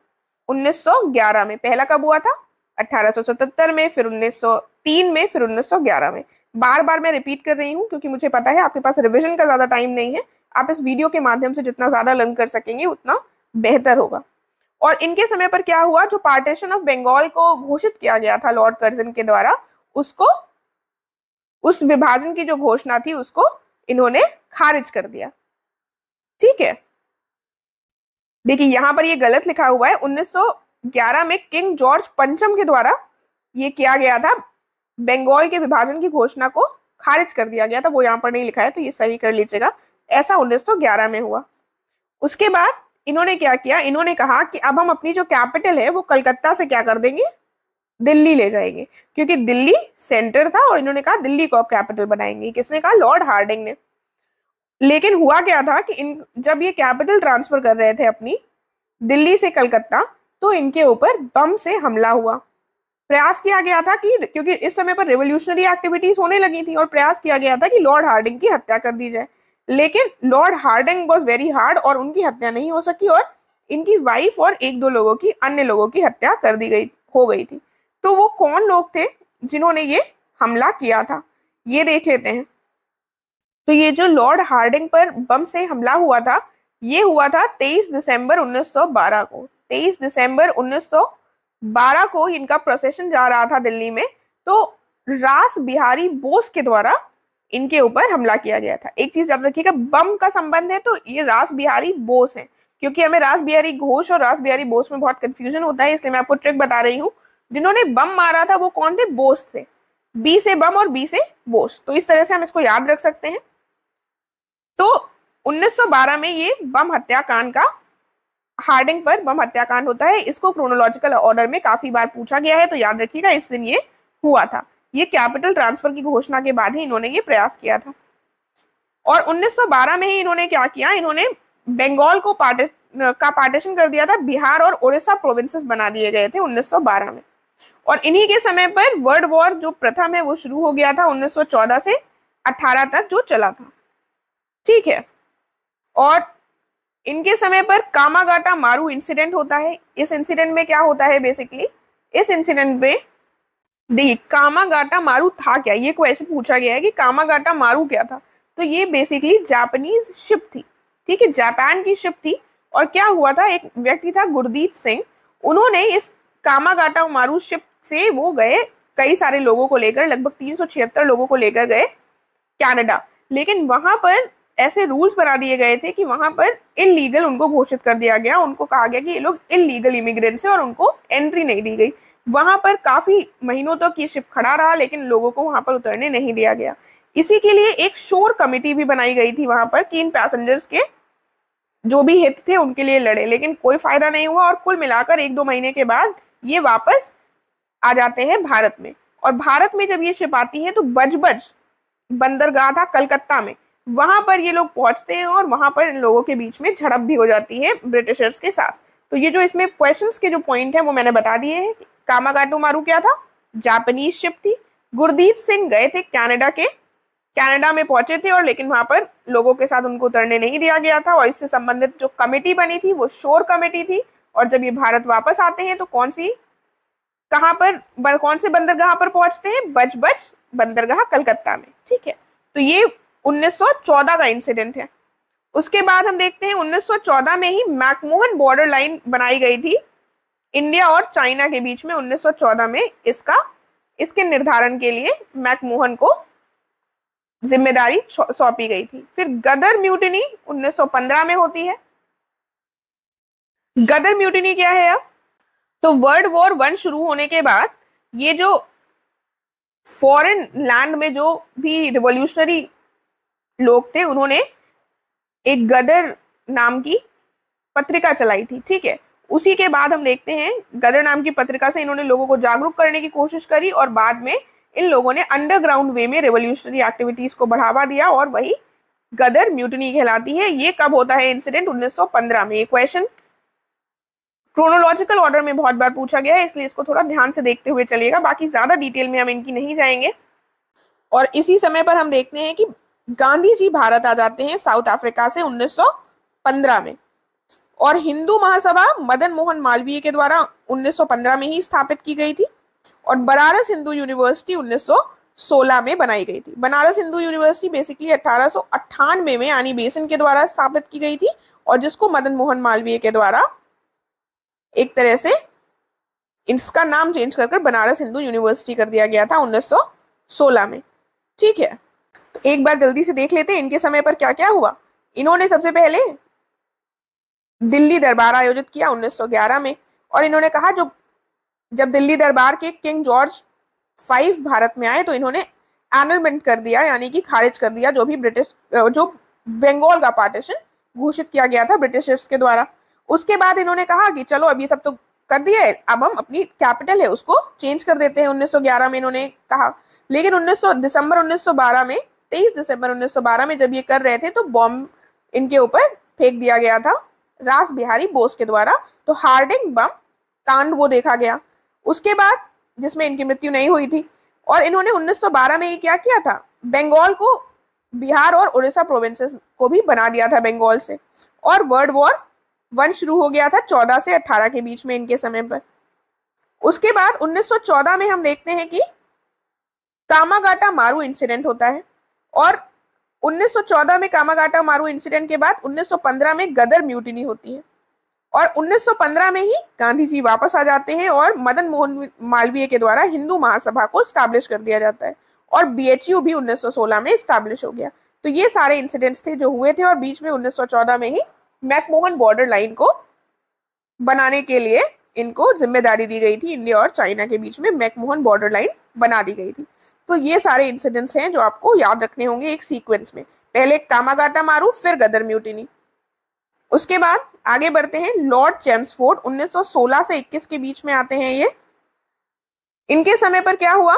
1911 में पहला कब हुआ था 1877 में फिर 1903 में फिर 1911 में बार बार मैं रिपीट कर रही हूँ क्योंकि मुझे पता है आपके पास रिविजन का ज्यादा टाइम नहीं है आप इस वीडियो के माध्यम से जितना ज्यादा लर्न कर सकेंगे उतना बेहतर होगा और इनके समय पर क्या हुआ जो पार्टीशन ऑफ बंगाल को घोषित किया गया था लॉर्ड कर्जन के द्वारा उसको उस विभाजन की जो घोषणा थी उसको इन्होंने खारिज कर दिया ठीक है देखिए यहां पर ये गलत लिखा हुआ है 1911 में किंग जॉर्ज पंचम के द्वारा ये किया गया था बंगाल के विभाजन की घोषणा को खारिज कर दिया गया था वो यहां पर नहीं लिखा है तो ये सही कर लीजिएगा ऐसा 1911 में हुआ उसके बाद इन्होंने क्या किया इन्होंने कहा कि अब हम अपनी जो कैपिटल है वो कलकत्ता से क्या कर देंगे दिल्ली ले जाएंगे क्योंकि दिल्ली सेंटर था और इन्होंने कहा दिल्ली को आप कैपिटल बनाएंगे किसने कहा लॉर्ड हार्डिंग ने लेकिन हुआ क्या था कि इन जब ये कैपिटल ट्रांसफर कर रहे थे अपनी दिल्ली से कलकत्ता तो इनके ऊपर बम से हमला हुआ प्रयास किया गया था कि क्योंकि इस समय पर रेवोल्यूशनरी एक्टिविटीज होने लगी थी और प्रयास किया गया था कि लॉर्ड हार्डिंग की हत्या कर दी जाए लेकिन Lord Hardinge was very hard और उनकी हत्या नहीं हो सकी और इनकी वाइफ और एक दो लोगों की अन्य लोगों की हत्या कर दी गई हो गई थी तो वो कौन लोग थे जिन्होंने ये हमला किया था ये देख लेते हैं तो ये जो लॉर्ड हार्डिंग पर बम से हमला हुआ था ये हुआ था 23 दिसंबर 1912 को 23 दिसंबर 1912 को इनका प्रोसेशन जा रहा था दिल्ली में तो रास बिहारी बोस के द्वारा इनके ऊपर हमला किया गया था एक चीज याद रखिएगा बम का संबंध है तो ये रास बिहारी बोस है क्योंकि हमें रास बिहारी घोष और रास बिहारी बोस में बहुत कंफ्यूजन होता है इसलिए मैं आपको ट्रिक बता रही हूँ जिन्होंने बम मारा था वो कौन थे बोस थे बी से बम और बी से बोस तो इस तरह से हम इसको याद रख सकते हैं तो 1912 में ये बम हत्याकांड का हार्डिंग पर बम हत्याकांड होता है इसको क्रोनोलॉजिकल ऑर्डर में काफी बार पूछा गया है तो याद रखिएगा इस दिन ये हुआ था ये कैपिटल ट्रांसफर की घोषणा के बाद ही इन्होंने ये प्रयास किया था और 1912 में ही इन्होंने क्या किया इन्होंने बंगाल को पार्टे, का पार्टीशन कर दिया था बिहार और ओडिशा प्रोविंसेस बना दिए गए थे 1912 में और इन्हीं के समय पर वर्ल्ड वॉर जो प्रथम है वो शुरू हो गया था 1914 से 18 तक जो चला था ठीक है और इनके समय पर कामागाटा मारू इंसिडेंट होता है इस इंसिडेंट में क्या होता है बेसिकली इस इंसिडेंट में देखिए कामागाटा मारू था क्या ये क्वेश्चन पूछा गया है कि कामागाटा मारू क्या था तो ये बेसिकली जापानीज शिप थी ठीक है जापान की शिप थी और क्या हुआ था एक व्यक्ति था गुरदीत सिंह उन्होंने इस कामागाटा उमारू शिप से वो गए कई सारे लोगों को लेकर लगभग तीन लोगों को लेकर गए कैनेडा लेकिन वहां पर ऐसे रूल्स बना दिए गए थे कि वहां पर इनलीगल उनको घोषित कर दिया गया उनको कहा गया कि ये लोग इनलीगल इमिग्रेंट्स हैं और उनको एंट्री नहीं दी गई वहां पर काफी महीनों तक तो ये शिप खड़ा रहा लेकिन लोगों को वहां पर उतरने नहीं दिया गया इसी के लिए एक शोर कमेटी भी बनाई गई थी वहां पर कि इन पैसेंजर्स के जो भी हित थे उनके लिए लड़े लेकिन कोई फायदा नहीं हुआ और कुल मिलाकर एक दो महीने के बाद ये वापस आ जाते हैं भारत में और भारत में जब ये शिप आती है तो बजबज बंदरगाह था कलकत्ता में वहां पर ये लोग पहुंचते हैं और वहां पर इन लोगों के बीच में झड़प भी हो जाती है ब्रिटिशर्स के साथ तो ये जो इसमें क्वेश्चंस के जो पॉइंट है वो मैंने बता दिए हैं कामागाटो मारू क्या था जापानीज शिप थी गुरदीप सिंह गए थे कैनेडा के कैनेडा में पहुंचे थे और लेकिन वहां पर लोगों के साथ उनको उतरने नहीं दिया गया था और इससे संबंधित जो कमेटी बनी थी वो शोर कमेटी थी और जब ये भारत वापस आते हैं तो कौन सी कहां पर कौन से बंदरगाह पर पहुंचते हैं बज बज बंदरगाह कलकत्ता में ठीक है तो ये 1914 का इंसिडेंट है उसके बाद हम देखते हैं 1914 में ही मैकमोहन बॉर्डर लाइन बनाई गई थी इंडिया और चाइना के बीच में 1914 में इसका इसके निर्धारण के लिए मैकमोहन को जिम्मेदारी सौंपी गई थी फिर गदर म्यूटनी 1915 में होती है गदर म्यूटिनी क्या है अब तो वर्ल्ड वॉर वन शुरू होने के बाद ये जो फॉरेन लैंड में जो भी रिवोल्यूशनरी लोग थे उन्होंने एक गदर नाम की पत्रिका चलाई थी ठीक है उसी के बाद हम देखते हैं गदर नाम की पत्रिका से इन्होंने लोगों को जागरूक करने की कोशिश करी और बाद में इन लोगों ने अंडरग्राउंड वे में रेवोल्यूशनरी एक्टिविटीज को बढ़ावा दिया और वही गदर म्यूटनी कहलाती है ये कब होता है इंसिडेंट 1915 में ये क्वेश्चन क्रोनोलॉजिकल ऑर्डर में बहुत बार पूछा गया है इसलिए इसको थोड़ा ध्यान से देखते हुए चलिएगा बाकी ज़्यादा डिटेल में हम इनकी नहीं जाएंगे और इसी समय पर हम देखते हैं कि गांधी जी भारत आ जाते हैं साउथ अफ्रीका से 1915 में और हिंदू महासभा मदन मोहन मालवीय के द्वारा 1915 में ही स्थापित की गई थी और बनारस हिंदू यूनिवर्सिटी 1916 में बनाई गई थी बनारस हिंदू यूनिवर्सिटी बेसिकली अठारह में यानी बेसन के द्वारा स्थापित की गई थी और जिसको मदन मोहन मालवीय के द्वारा एक तरह से इसका नाम चेंज कर बनारस हिंदू यूनिवर्सिटी कर दिया गया था 1916 में ठीक है तो एक बार जल्दी से देख लेते हैं इनके समय पर क्या क्या हुआ इन्होंने सबसे पहले दिल्ली दरबार आयोजित किया 1911 में और इन्होंने कहा जो जब दिल्ली दरबार के किंग जॉर्ज फाइव भारत में आए तो इन्होंने एनलमेंट कर दिया यानी कि खारिज कर दिया जो भी ब्रिटिश जो बंगाल का पार्टीशन घोषित किया गया था ब्रिटिशर्स के द्वारा उसके बाद इन्होंने कहा कि चलो अभी सब तो कर दिया है अब हम अपनी कैपिटल है उसको चेंज कर देते हैं 1911 में इन्होंने कहा लेकिन 1900 दिसंबर 1912 में 23 दिसंबर 1912 में जब ये कर रहे थे तो बॉम्ब इनके ऊपर फेंक दिया गया था रास बिहारी बोस के द्वारा तो हार्डिंग बम कांड वो देखा गया उसके बाद जिसमें इनकी मृत्यु नहीं हुई थी और इन्होंने 1912 में ये क्या किया था बंगाल को बिहार और उड़ीसा प्रोविंसेस को भी बना दिया था बंगाल से और वर्ल्ड वॉर वन शुरू हो गया था चौदह से अट्ठारह के बीच में इनके समय पर उसके बाद 1914 में हम देखते हैं कि कामागाटा मारू इंसिडेंट होता है और 1914 में कामागाटा मारू इंसिडेंट के बाद 1915 में गदर म्यूटिनी होती है और 1915 में ही गांधी जी वापस आ जाते हैं और मदन मोहन मालवीय के द्वारा हिंदू महासभा को स्टैब्लिश कर दिया जाता है और बीएचयू भी 1916 में स्टैब्लिश हो गया तो ये सारे इंसिडेंट्स थे जो हुए थे और बीच में 1914 में ही मैकमोहन बॉर्डर लाइन को बनाने के लिए इनको जिम्मेदारी दी गई थी इंडिया और चाइना के बीच में मैकमोहन बॉर्डर लाइन बना दी गई थी तो ये सारे इंसिडेंट्स हैं जो आपको याद रखने होंगे एक सीक्वेंस में पहले कामागाटा मारू फिर गदर म्यूटिनी उसके बाद आगे बढ़ते हैं लॉर्ड चेम्सफोर्ड 1916 से 21 के बीच में आते हैं ये इनके समय पर क्या हुआ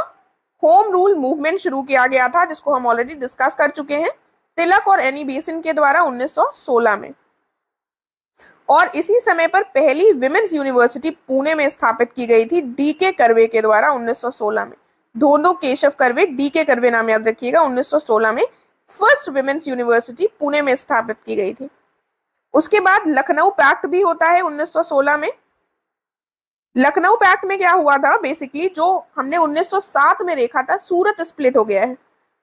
होम रूल मूवमेंट शुरू किया गया था जिसको हम ऑलरेडी डिस्कस कर चुके हैं तिलक और एनी बेसिन के द्वारा 1916 में और इसी समय पर पहली विमेन्स यूनिवर्सिटी पुणे में स्थापित की गई थी डी के करवे के द्वारा 1916 में दोनों केशव करवे डी के करवे नाम याद रखिएगा 1916 में फर्स्ट विमेन्स यूनिवर्सिटी पुणे में स्थापित की गई थी उसके बाद लखनऊ पैक्ट भी होता है 1916 में लखनऊ पैक्ट में क्या हुआ था बेसिकली जो हमने 1907 में देखा था सूरत स्प्लिट हो गया है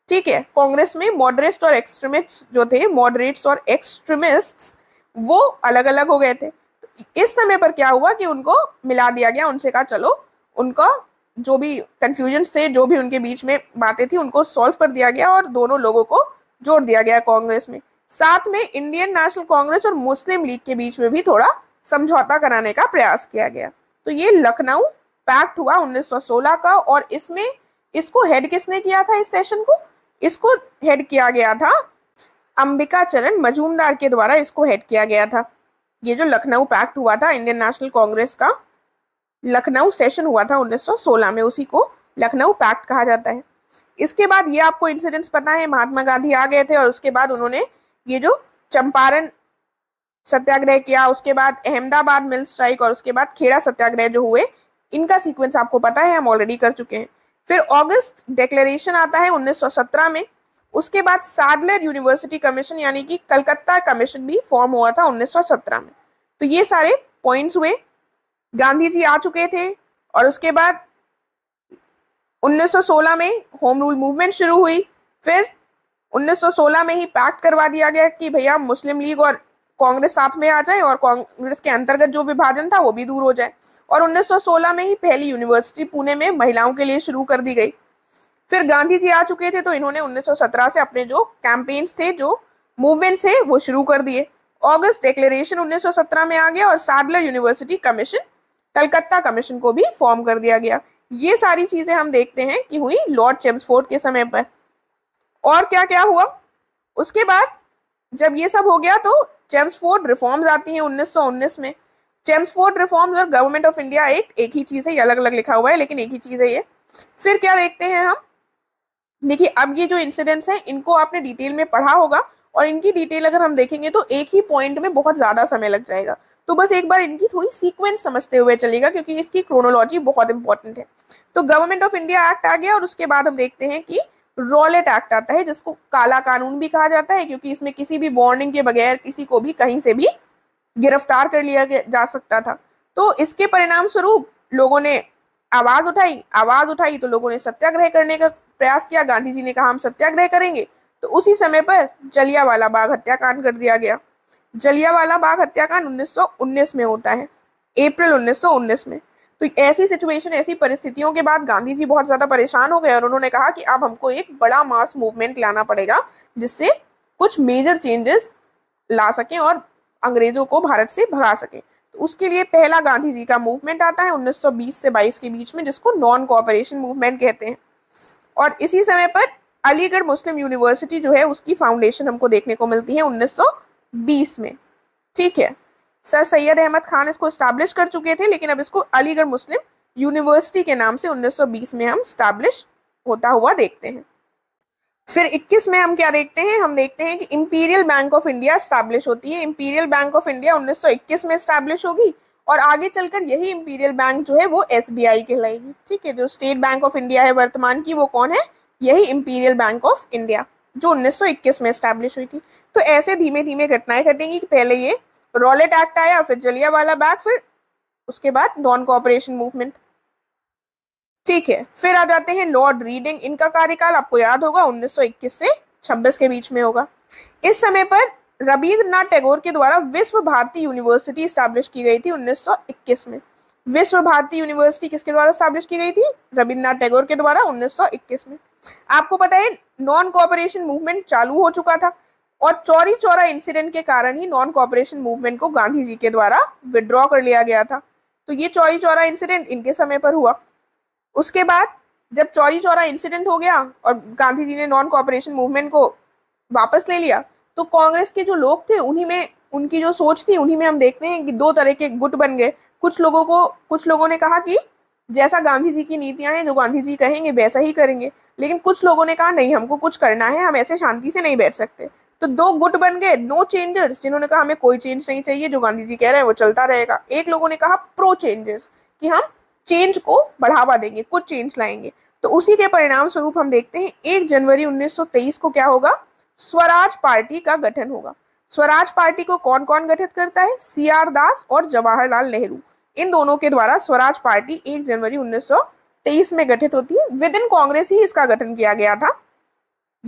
ठीक है कांग्रेस में मॉडरेस्ट और एक्सट्रीमिस्ट जो थे मॉडरेट्स और एक्सट्रीमिस्ट वो अलग अलग हो गए थे तो इस समय पर क्या हुआ कि उनको मिला दिया गया उनसे कहा चलो उनका जो भी कन्फ्यूजन थे जो भी उनके बीच में बातें थी उनको सॉल्व कर दिया गया और दोनों लोगों को जोड़ दिया गया कांग्रेस में साथ में इंडियन नेशनल कांग्रेस और मुस्लिम लीग के बीच में भी थोड़ा समझौता कराने का प्रयास किया गया तो ये लखनऊ पैक्ट हुआ 1916 का और इसमें इसको हेड किसने किया था इस सेशन को इसको हेड किया गया था अंबिका चरण मजूमदार के द्वारा इसको हेड किया गया था ये जो लखनऊ पैक्ट हुआ था इंडियन नेशनल कांग्रेस का लखनऊ सेशन हुआ था 1916 में उसी को लखनऊ पैक्ट कहा जाता है इसके बाद ये आपको इंसिडेंट्स पता है महात्मा गांधी आ गए थे और उसके बाद उन्होंने ये जो चंपारण सत्याग्रह किया उसके बाद अहमदाबाद मिल स्ट्राइक और उसके बाद खेड़ा सत्याग्रह जो हुए इनका सीक्वेंस आपको पता है हम ऑलरेडी कर चुके हैं फिर ऑगस्ट डिक्लेरेशन आता है 1917 में उसके बाद साडलर यूनिवर्सिटी कमीशन यानी कि कलकत्ता कमीशन भी फॉर्म हुआ था 1917 में तो ये सारे पॉइंट्स हुए गांधी जी आ चुके थे और उसके बाद 1916 में होम रूल मूवमेंट शुरू हुई फिर 1916 में ही पैक्ट करवा दिया गया कि भैया मुस्लिम लीग और कांग्रेस साथ में आ जाए और कांग्रेस के अंतर्गत जो विभाजन था वो भी दूर हो जाए और 1916 में ही पहली यूनिवर्सिटी पुणे में महिलाओं के लिए शुरू कर दी गई फिर गांधी जी आ चुके थे तो इन्होंने 1917 से अपने जो कैंपेन्स थे जो मूवमेंट्स थे वो शुरू कर दिए ऑगस्ट डिक्लेरेशन 1917 में आ गया और Sadler university commission Calcutta commission को भी फॉर्म कर दिया गया ये सारी चीजें हम देखते हैं कि हुई लॉर्ड चेम्सफोर्ड के समय पर और क्या क्या हुआ उसके बाद जब ये सब हो गया तो चेम्सफोर्ड रिफॉर्म्स आती हैं 1919 में चेम्सफोर्ड रिफॉर्म्स और गवर्नमेंट ऑफ इंडिया एक एक ही चीज है अलग अलग लिखा हुआ है लेकिन एक ही चीज है ये फिर क्या देखते हैं हम देखिए अब ये जो इंसिडेंट्स हैं इनको आपने डिटेल में पढ़ा होगा और इनकी डिटेल अगर हम देखेंगे तो एक ही पॉइंट में बहुत ज़्यादा समय लग जाएगा तो बस एक बार इनकी थोड़ी सीक्वेंस समझते हुए चलेगा क्योंकि इसकी क्रोनोलॉजी बहुत इंपॉर्टेंट है तो गवर्नमेंट ऑफ इंडिया एक्ट आ गया और उसके बाद हम देखते हैं कि रॉलेट एक्ट आता है जिसको काला कानून भी कहा जाता है क्योंकि इसमें किसी भी वार्निंग के बगैर किसी को भी कहीं से भी गिरफ्तार कर लिया जा सकता था तो इसके परिणाम स्वरूप लोगों ने आवाज उठाई आवाज उठाई तो लोगों ने सत्याग्रह करने का प्रयास किया गांधी जी ने कहा हम सत्याग्रह करेंगे तो उसी समय पर जलियावाला बाग हत्याकांड कर दिया गया जलियावाला बाग हत्याकांड 1919 में होता है अप्रैल 1919 में तो ऐसी सिचुएशन ऐसी परिस्थितियों के बाद गांधी जी बहुत ज़्यादा परेशान हो गए और उन्होंने कहा कि अब हमको एक बड़ा मास मूवमेंट लाना पड़ेगा जिससे कुछ मेजर चेंजेस ला सकें और अंग्रेजों को भारत से भगा सकें तो उसके लिए पहला गांधी जी का मूवमेंट आता है 1920 से 22 के बीच में जिसको नॉन कोऑपरेशन मूवमेंट कहते हैं और इसी समय पर अलीगढ़ मुस्लिम यूनिवर्सिटी जो है उसकी फाउंडेशन हमको देखने को मिलती है 1920 में ठीक है सर सैयद अहमद खान इसको इस्टेब्लिश कर चुके थे लेकिन अब इसको अलीगढ़ मुस्लिम यूनिवर्सिटी के नाम से 1920 में हम स्टैब्लिश होता हुआ देखते हैं फिर 21 में हम क्या देखते हैं हम देखते हैं कि imperial bank of India establish होती है इंपीरियल बैंक ऑफ इंडिया 1921 में स्टैब्लिश होगी और आगे चलकर यही इंपीरियल बैंक जो है वो एस कहलाएगी ठीक है जो स्टेट बैंक ऑफ इंडिया है वर्तमान की वो कौन है यही इंपीरियल बैंक ऑफ इंडिया जो 1921 में स्टैब्लिश हुई थी तो ऐसे धीमे धीमे घटनाएं घटेंगी कि पहले ये रॉलेट एक्ट आया फिर जलिया वाला बैग फिर उसके बाद नॉन कॉपरेशन मूवमेंट ठीक है फिर आ जाते हैं लॉर्ड रीडिंग इनका कार्यकाल आपको याद होगा 1921 से 26 के बीच में होगा इस समय पर रविंद्रनाथ टैगोर के द्वारा विश्व भारती यूनिवर्सिटी स्टैब्लिश की गई थी 1921 में विश्व भारती यूनिवर्सिटी किसके द्वारा स्टैब्लिश की गई थी रविंद्रनाथ टैगोर के द्वारा 1921 में आपको पता है नॉन कॉपरेशन मूवमेंट चालू हो चुका था और चौरी चौरा इंसिडेंट के कारण ही नॉन कॉपरेशन मूवमेंट को गांधी जी के द्वारा विड्रॉ कर लिया गया था तो ये चौरी चौरा इंसिडेंट इनके समय पर हुआ उसके बाद जब चौरी चौरा इंसिडेंट हो गया और गांधी जी ने नॉन कॉपरेशन मूवमेंट को वापस ले लिया तो कांग्रेस के जो लोग थे उन्हीं में उनकी जो सोच थी उन्हीं में हम देखते हैं कि दो तरह के गुट बन गए कुछ लोगों को कुछ लोगों ने कहा कि जैसा गांधी जी की नीतियां हैं जो गांधी जी कहेंगे वैसा ही करेंगे लेकिन कुछ लोगों ने कहा नहीं हमको कुछ करना है हम ऐसे शांति से नहीं बैठ सकते तो दो गुट बन गए नो चेंजर्स जिन्होंने कहा हमें कोई चेंज नहीं चाहिए जो गांधी जी कह रहे हैं वो चलता रहेगा एक लोगों ने कहा प्रो चेंजर्स कि हम चेंज को बढ़ावा देंगे कुछ चेंज लाएंगे तो उसी के परिणाम स्वरूप हम देखते हैं एक जनवरी 1923 को क्या होगा स्वराज पार्टी का गठन होगा स्वराज पार्टी को कौन कौन गठित करता है सी आर दास और जवाहरलाल नेहरू इन दोनों के द्वारा स्वराज पार्टी एक जनवरी 1923 में गठित होती है विद इन कांग्रेस ही इसका गठन किया गया था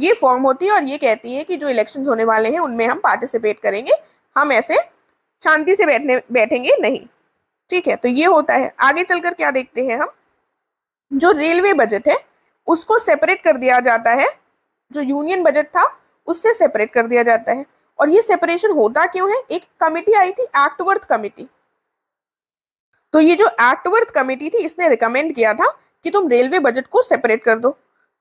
ये फॉर्म होती है और ये कहती है कि जो इलेक्शन होने वाले हैं उनमें हम पार्टिसिपेट करेंगे हम ऐसे शांति से बैठने बैठेंगे नहीं ठीक है तो ये होता है आगे चलकर क्या देखते हैं हम जो रेलवे बजट है उसको सेपरेट कर दिया जाता है जो यूनियन बजट था उससे सेपरेट कर दिया जाता है और ये सेपरेशन होता क्यों है एक कमेटी आई थी एक्टवर्थ कमेटी तो ये जो एक्टवर्थ कमेटी थी इसने रिकमेंड किया था कि तुम रेलवे बजट को सेपरेट कर दो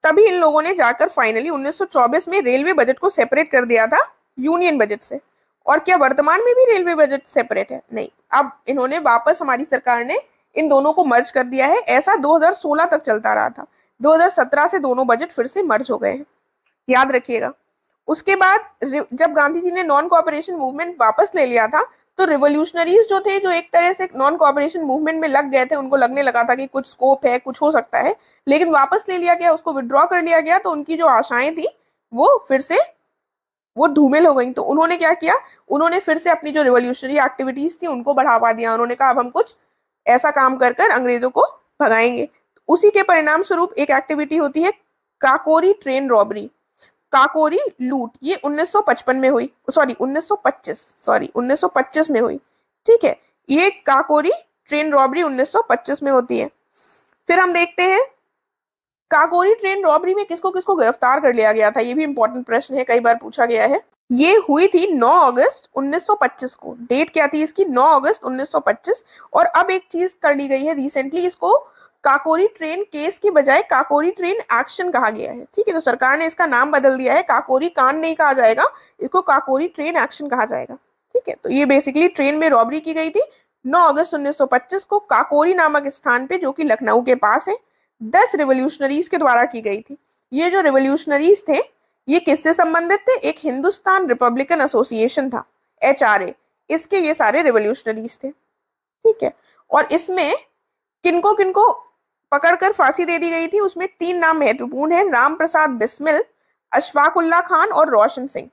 तभी इन लोगों ने जाकर फाइनली 1924 में रेलवे बजट को सेपरेट कर दिया था यूनियन बजट से और क्या वर्तमान में भी रेलवे बजट सेपरेट है नहीं अब इन्होंने वापस हमारी सरकार ने इन दोनों को मर्ज कर दिया है ऐसा 2016 तक चलता रहा था 2017 से दोनों बजट फिर से मर्ज हो गए हैं याद रखिएगा उसके बाद जब गांधी जी ने नॉन कॉपरेशन मूवमेंट वापस ले लिया था तो रिवोल्यूशनरीज जो थे जो एक तरह से नॉन कॉपरेशन मूवमेंट में लग गए थे उनको लगने लगा था कि कुछ स्कोप है कुछ हो सकता है लेकिन वापस ले लिया गया उसको विड्रॉ कर लिया गया तो उनकी जो आशाएं थी वो फिर से वो धूमिल हो गई तो उन्होंने क्या किया उन्होंने फिर से अपनी जो रिवोल्यूशनरी एक्टिविटीज थी उनको बढ़ावा दिया उन्होंने कहा अब हम कुछ ऐसा काम कर कर अंग्रेजों को भगाएंगे उसी के परिणाम स्वरूप एक एक्टिविटी होती है काकोरी ट्रेन रॉबरी काकोरी लूट ये 1955 में हुई सॉरी 1925 सॉरी 1925 में हुई ठीक है ये काकोरी ट्रेन रॉबरी 1925 में होती है फिर हम देखते हैं काकोरी ट्रेन रॉबरी में किसको किसको गिरफ्तार कर लिया गया था ये भी इंपॉर्टेंट प्रश्न है कई बार पूछा गया है ये हुई थी 9 अगस्त 1925 को डेट क्या थी इसकी 9 अगस्त 1925 और अब एक चीज कर ली गई है रिसेंटली इसको काकोरी ट्रेन केस की बजाय काकोरी ट्रेन एक्शन कहा गया है ठीक है तो सरकार ने इसका नाम बदल दिया है काकोरी कान नहीं कहा जाएगा इसको काकोरी ट्रेन एक्शन कहा जाएगा ठीक है तो ये बेसिकली ट्रेन में रॉबरी की गई थी 9 अगस्त 1925 को काकोरी नामक स्थान पे जो कि लखनऊ के पास है दस रिवोल्यूशनरीज के द्वारा की गई थी ये जो रिवोल्यूशनरीज थे ये किससे संबंधित थे एक हिंदुस्तान रिपब्लिकन एसोसिएशन था एच इसके ये सारे रिवोल्यूशनरीज थे ठीक है और इसमें किनको किनको पकड़कर फांसी दे दी गई थी उसमें तीन नाम महत्वपूर्ण है राम प्रसाद बिस्मिल अशफाकुल्ला खान और रोशन सिंह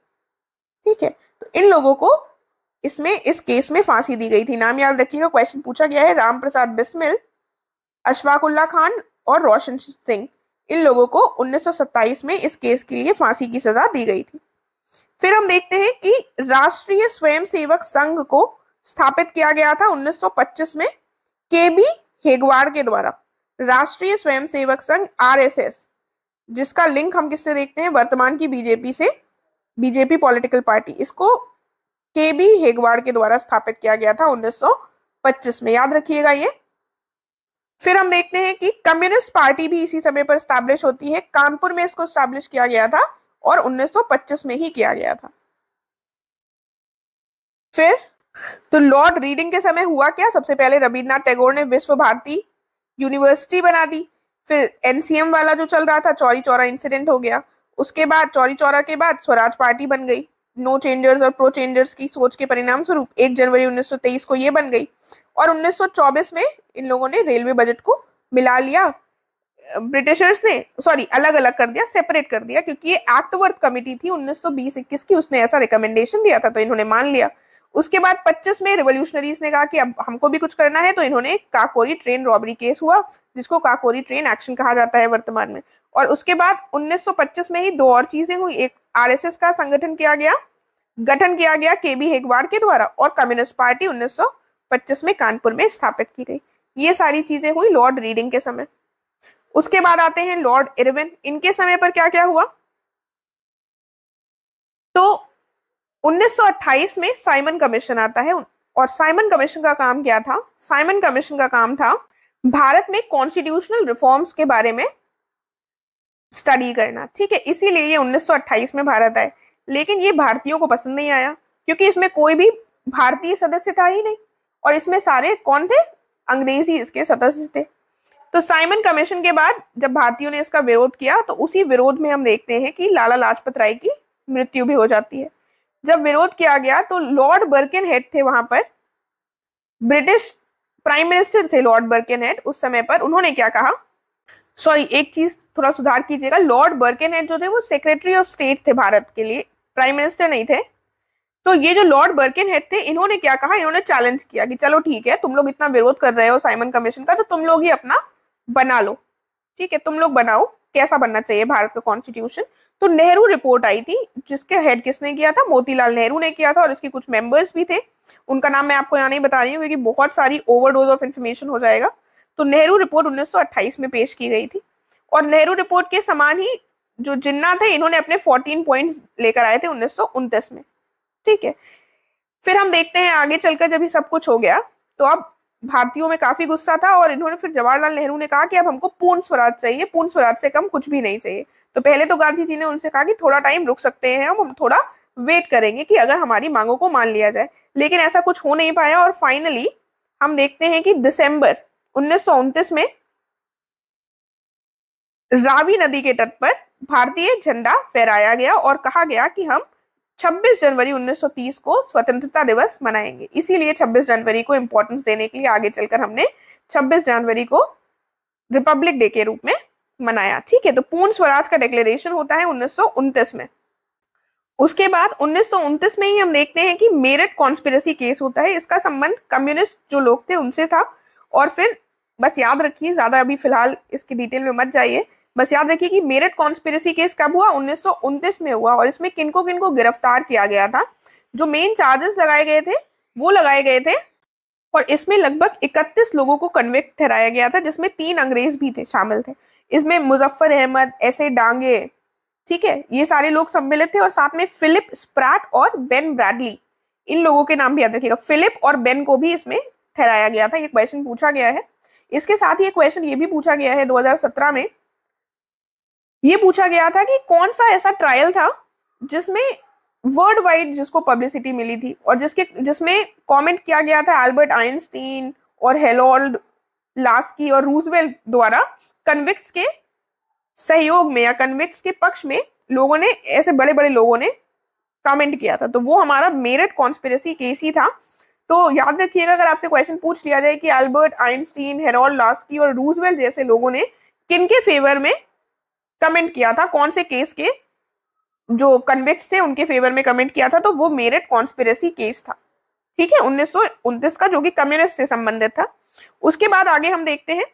ठीक है तो इन लोगों को इसमें इस केस में फांसी दी गई थी नाम याद रखिएगा क्वेश्चन पूछा गया है राम प्रसाद बिस्मिल अशफाकुल्ला खान और रोशन सिंह इन लोगों को 1927 में इस केस के लिए फांसी की सजा दी गई थी फिर हम देखते हैं कि राष्ट्रीय स्वयंसेवक संघ को स्थापित किया गया था 1925 में के बी हेगवार के द्वारा राष्ट्रीय स्वयंसेवक संघ आरएसएस जिसका लिंक हम किससे देखते हैं वर्तमान की बीजेपी से बीजेपी पॉलिटिकल पार्टी इसको के बी हेगवाड़ के द्वारा स्थापित किया गया था 1925 में याद रखिएगा ये फिर हम देखते हैं कि कम्युनिस्ट पार्टी भी इसी समय पर स्टैब्लिश होती है कानपुर में इसको स्टैब्लिश किया गया था और 1925 में ही किया गया था फिर तो लॉर्ड रीडिंग के समय हुआ क्या सबसे पहले रविन्द्रनाथ टैगोर ने विश्व भारती यूनिवर्सिटी बना दी फिर एनसीएम वाला जो चल रहा था चौरी चौरा इंसिडेंट हो गया उसके बाद चौरी चौरा के बाद स्वराज पार्टी बन गई नो चेंजर्स और प्रो चेंजर्स की सोच के परिणाम स्वरूप एक जनवरी 1923 को ये बन गई और 1924 में इन लोगों ने रेलवे बजट को मिला लिया ब्रिटिशर्स ने सॉरी अलग अलग कर दिया सेपरेट कर दिया क्योंकि ये एक्ट वर्थ कमिटी थी 1920-21 की उसने ऐसा रिकमेंडेशन दिया था तो इन्होंने मान लिया उसके बाद 25 में रेवोल्यूशनरीज ने कहा कि अब हमको भी कुछ करना है तो इन्होंने काकोरी ट्रेन रॉबरी केस हुआ जिसको काकोरी ट्रेन एक्शन कहा जाता है वर्तमान में और उसके बाद 1925 में ही दो और चीजें हुई एक आरएसएस का संगठन किया गया गठन किया गया के बी हेगवार के द्वारा और कम्युनिस्ट पार्टी 1925 में कानपुर में स्थापित की गई ये सारी चीजें हुई लॉर्ड रीडिंग के समय उसके बाद आते हैं लॉर्ड इरविन इनके समय पर क्या क्या हुआ तो 1928 में साइमन कमीशन आता है और साइमन कमीशन का काम क्या था साइमन कमीशन का काम था भारत में कॉन्स्टिट्यूशनल रिफॉर्म्स के बारे में स्टडी करना ठीक है इसीलिए ये 1928 में भारत आए लेकिन ये भारतीयों को पसंद नहीं आया क्योंकि इसमें कोई भी भारतीय सदस्य था ही नहीं और इसमें सारे कौन थे अंग्रेजी इसके सदस्य थे तो साइमन कमीशन के बाद जब भारतीयों ने इसका विरोध किया तो उसी विरोध में हम देखते हैं कि लाला लाजपत राय की मृत्यु भी हो जाती है जब विरोध किया गया तो लॉर्ड बर्किन हेड थे वहां पर ब्रिटिश प्राइम मिनिस्टर थे लॉर्ड बर्किन हेड उस समय पर उन्होंने क्या कहा सॉरी एक चीज थोड़ा सुधार कीजिएगा लॉर्ड बर्किन हेड जो थे वो सेक्रेटरी ऑफ स्टेट थे भारत के लिए प्राइम मिनिस्टर नहीं थे तो ये जो लॉर्ड बर्किन हेड थे इन्होंने क्या कहा इन्होंने चैलेंज किया कि चलो ठीक है तुम लोग इतना विरोध कर रहे हो साइमन कमीशन का तो तुम लोग ही अपना बना लो ठीक है तुम लोग बनाओ कैसा बनना चाहिए भारत का कॉन्स्टिट्यूशन तो नेहरू रिपोर्ट आई थी जिसके हेड किसने किया था मोतीलाल नेहरू ने किया था और इसके कुछ मेंबर्स भी थे उनका नाम मैं आपको यहाँ नहीं बता रही हूँ क्योंकि बहुत सारी ओवरडोज ऑफ इन्फॉर्मेशन हो जाएगा तो नेहरू रिपोर्ट 1928 में पेश की गई थी और नेहरू रिपोर्ट के समान ही जो जिन्ना थे इन्होंने अपने 14 पॉइंट्स लेकर आए थे उन्नीस में ठीक है फिर हम देखते हैं आगे चलकर जब ये सब कुछ हो गया तो अब भारतीयों में काफी गुस्सा था और इन्होंने फिर जवाहरलाल नेहरू ने कहा कि अब हमको पूर्ण स्वराज चाहिए पूर्ण स्वराज से कम कुछ भी नहीं चाहिए तो पहले तो गांधी जी ने उनसे कहा कि थोड़ा टाइम रुक सकते हैं हम थोड़ा वेट करेंगे कि अगर हमारी मांगों को मान लिया जाए लेकिन ऐसा कुछ हो नहीं पाया और फाइनली हम देखते हैं कि दिसंबर उन्नीस में रावी नदी के तट पर भारतीय झंडा फहराया गया और कहा गया कि हम 26 जनवरी 1930 को स्वतंत्रता दिवस मनाएंगे इसीलिए 26 जनवरी को इम्पोर्टेंस देने के लिए आगे चलकर हमने 26 जनवरी को रिपब्लिक डे के रूप में मनाया ठीक है तो पूर्ण स्वराज का डिक्लेरेशन होता है उन्नीस में उसके बाद उन्नीस में ही हम देखते हैं कि मेरठ कॉन्स्पिरसी केस होता है इसका संबंध कम्युनिस्ट जो लोग थे उनसे था और फिर बस याद रखिए ज्यादा अभी फिलहाल इसकी डिटेल में मत जाइए बस याद रखिए कि मेरठ कॉन्स्पिरसी केस कब हुआ उन्नीस में हुआ और इसमें किनको किनको गिरफ्तार किया गया था जो मेन चार्जेस लगाए गए थे वो लगाए गए थे और इसमें लगभग 31 लोगों को कन्विक्ट ठहराया गया था जिसमें तीन अंग्रेज भी थे शामिल थे इसमें मुजफ्फर अहमद ऐसे डांगे ठीक है ये सारे लोग सम्मिलित थे और साथ में फिलिप स्प्रैट और बेन ब्रैडली इन लोगों के नाम भी याद रखिएगा फिलिप और बेन को भी इसमें ठहराया गया था ये क्वेश्चन पूछा गया है इसके साथ ही एक क्वेश्चन ये भी पूछा गया है 2017 में ये पूछा गया था कि कौन सा ऐसा ट्रायल था जिसमें वर्ल्ड वाइड जिसको पब्लिसिटी मिली थी और जिसके जिसमें कमेंट किया गया था एल्बर्ट आइंस्टीन और हेलोल्ड लास्की और रूजवेल्ट द्वारा कन्विक्स के सहयोग में या कन्विक्स के पक्ष में लोगों ने ऐसे बड़े बड़े लोगों ने कमेंट किया था तो वो हमारा मेरिट कॉन्स्पिरसी केस ही था तो याद रखिएगा अगर आपसे क्वेश्चन पूछ लिया जाए कि अल्बर्ट आइंस्टीन हेरोल्ड लास्की और रूजवेल जैसे लोगों ने किनके फेवर में कमेंट किया था कौन से केस के जो कन्विक्स थे उनके फेवर में कमेंट किया था तो वो मेरिट कॉन्स्पिरेसी केस था ठीक है उन्नीस का जो कि कम्युनिस्ट से संबंधित था उसके बाद आगे हम देखते हैं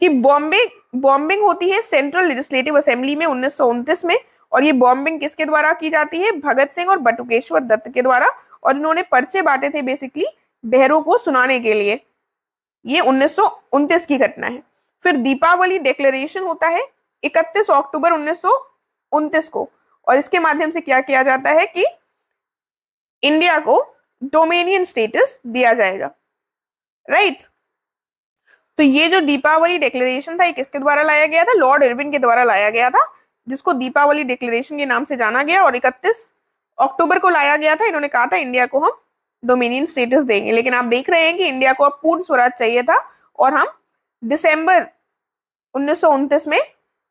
कि बॉम्बे बॉम्बिंग होती है सेंट्रल लेजिस्लेटिव असेंबली में उन्नीस में और ये बॉम्बिंग किसके द्वारा की जाती है भगत सिंह और बटुकेश्वर दत्त के द्वारा और इन्होंने पर्चे बांटे थे बेसिकली बहरों को सुनाने के लिए ये उन्नीस की घटना है फिर दीपावली डिक्लेरेशन होता है 31 अक्टूबर उन्नीस को और इसके माध्यम से क्या किया जाता है कि इंडिया को डोमेनियन स्टेटस दिया जाएगा राइट right? तो ये जो दीपावली डिक्लेरेशन था ये किसके द्वारा लाया गया था लॉर्ड इरविन के द्वारा लाया गया था जिसको दीपावली डिक्लेरेशन के नाम से जाना गया और 31 अक्टूबर को लाया गया था इन्होंने कहा था इंडिया को हम डोमिनियन स्टेटस देंगे लेकिन आप देख रहे हैं कि इंडिया को अब पूर्ण स्वराज चाहिए था और हम दिसंबर उन्नीस में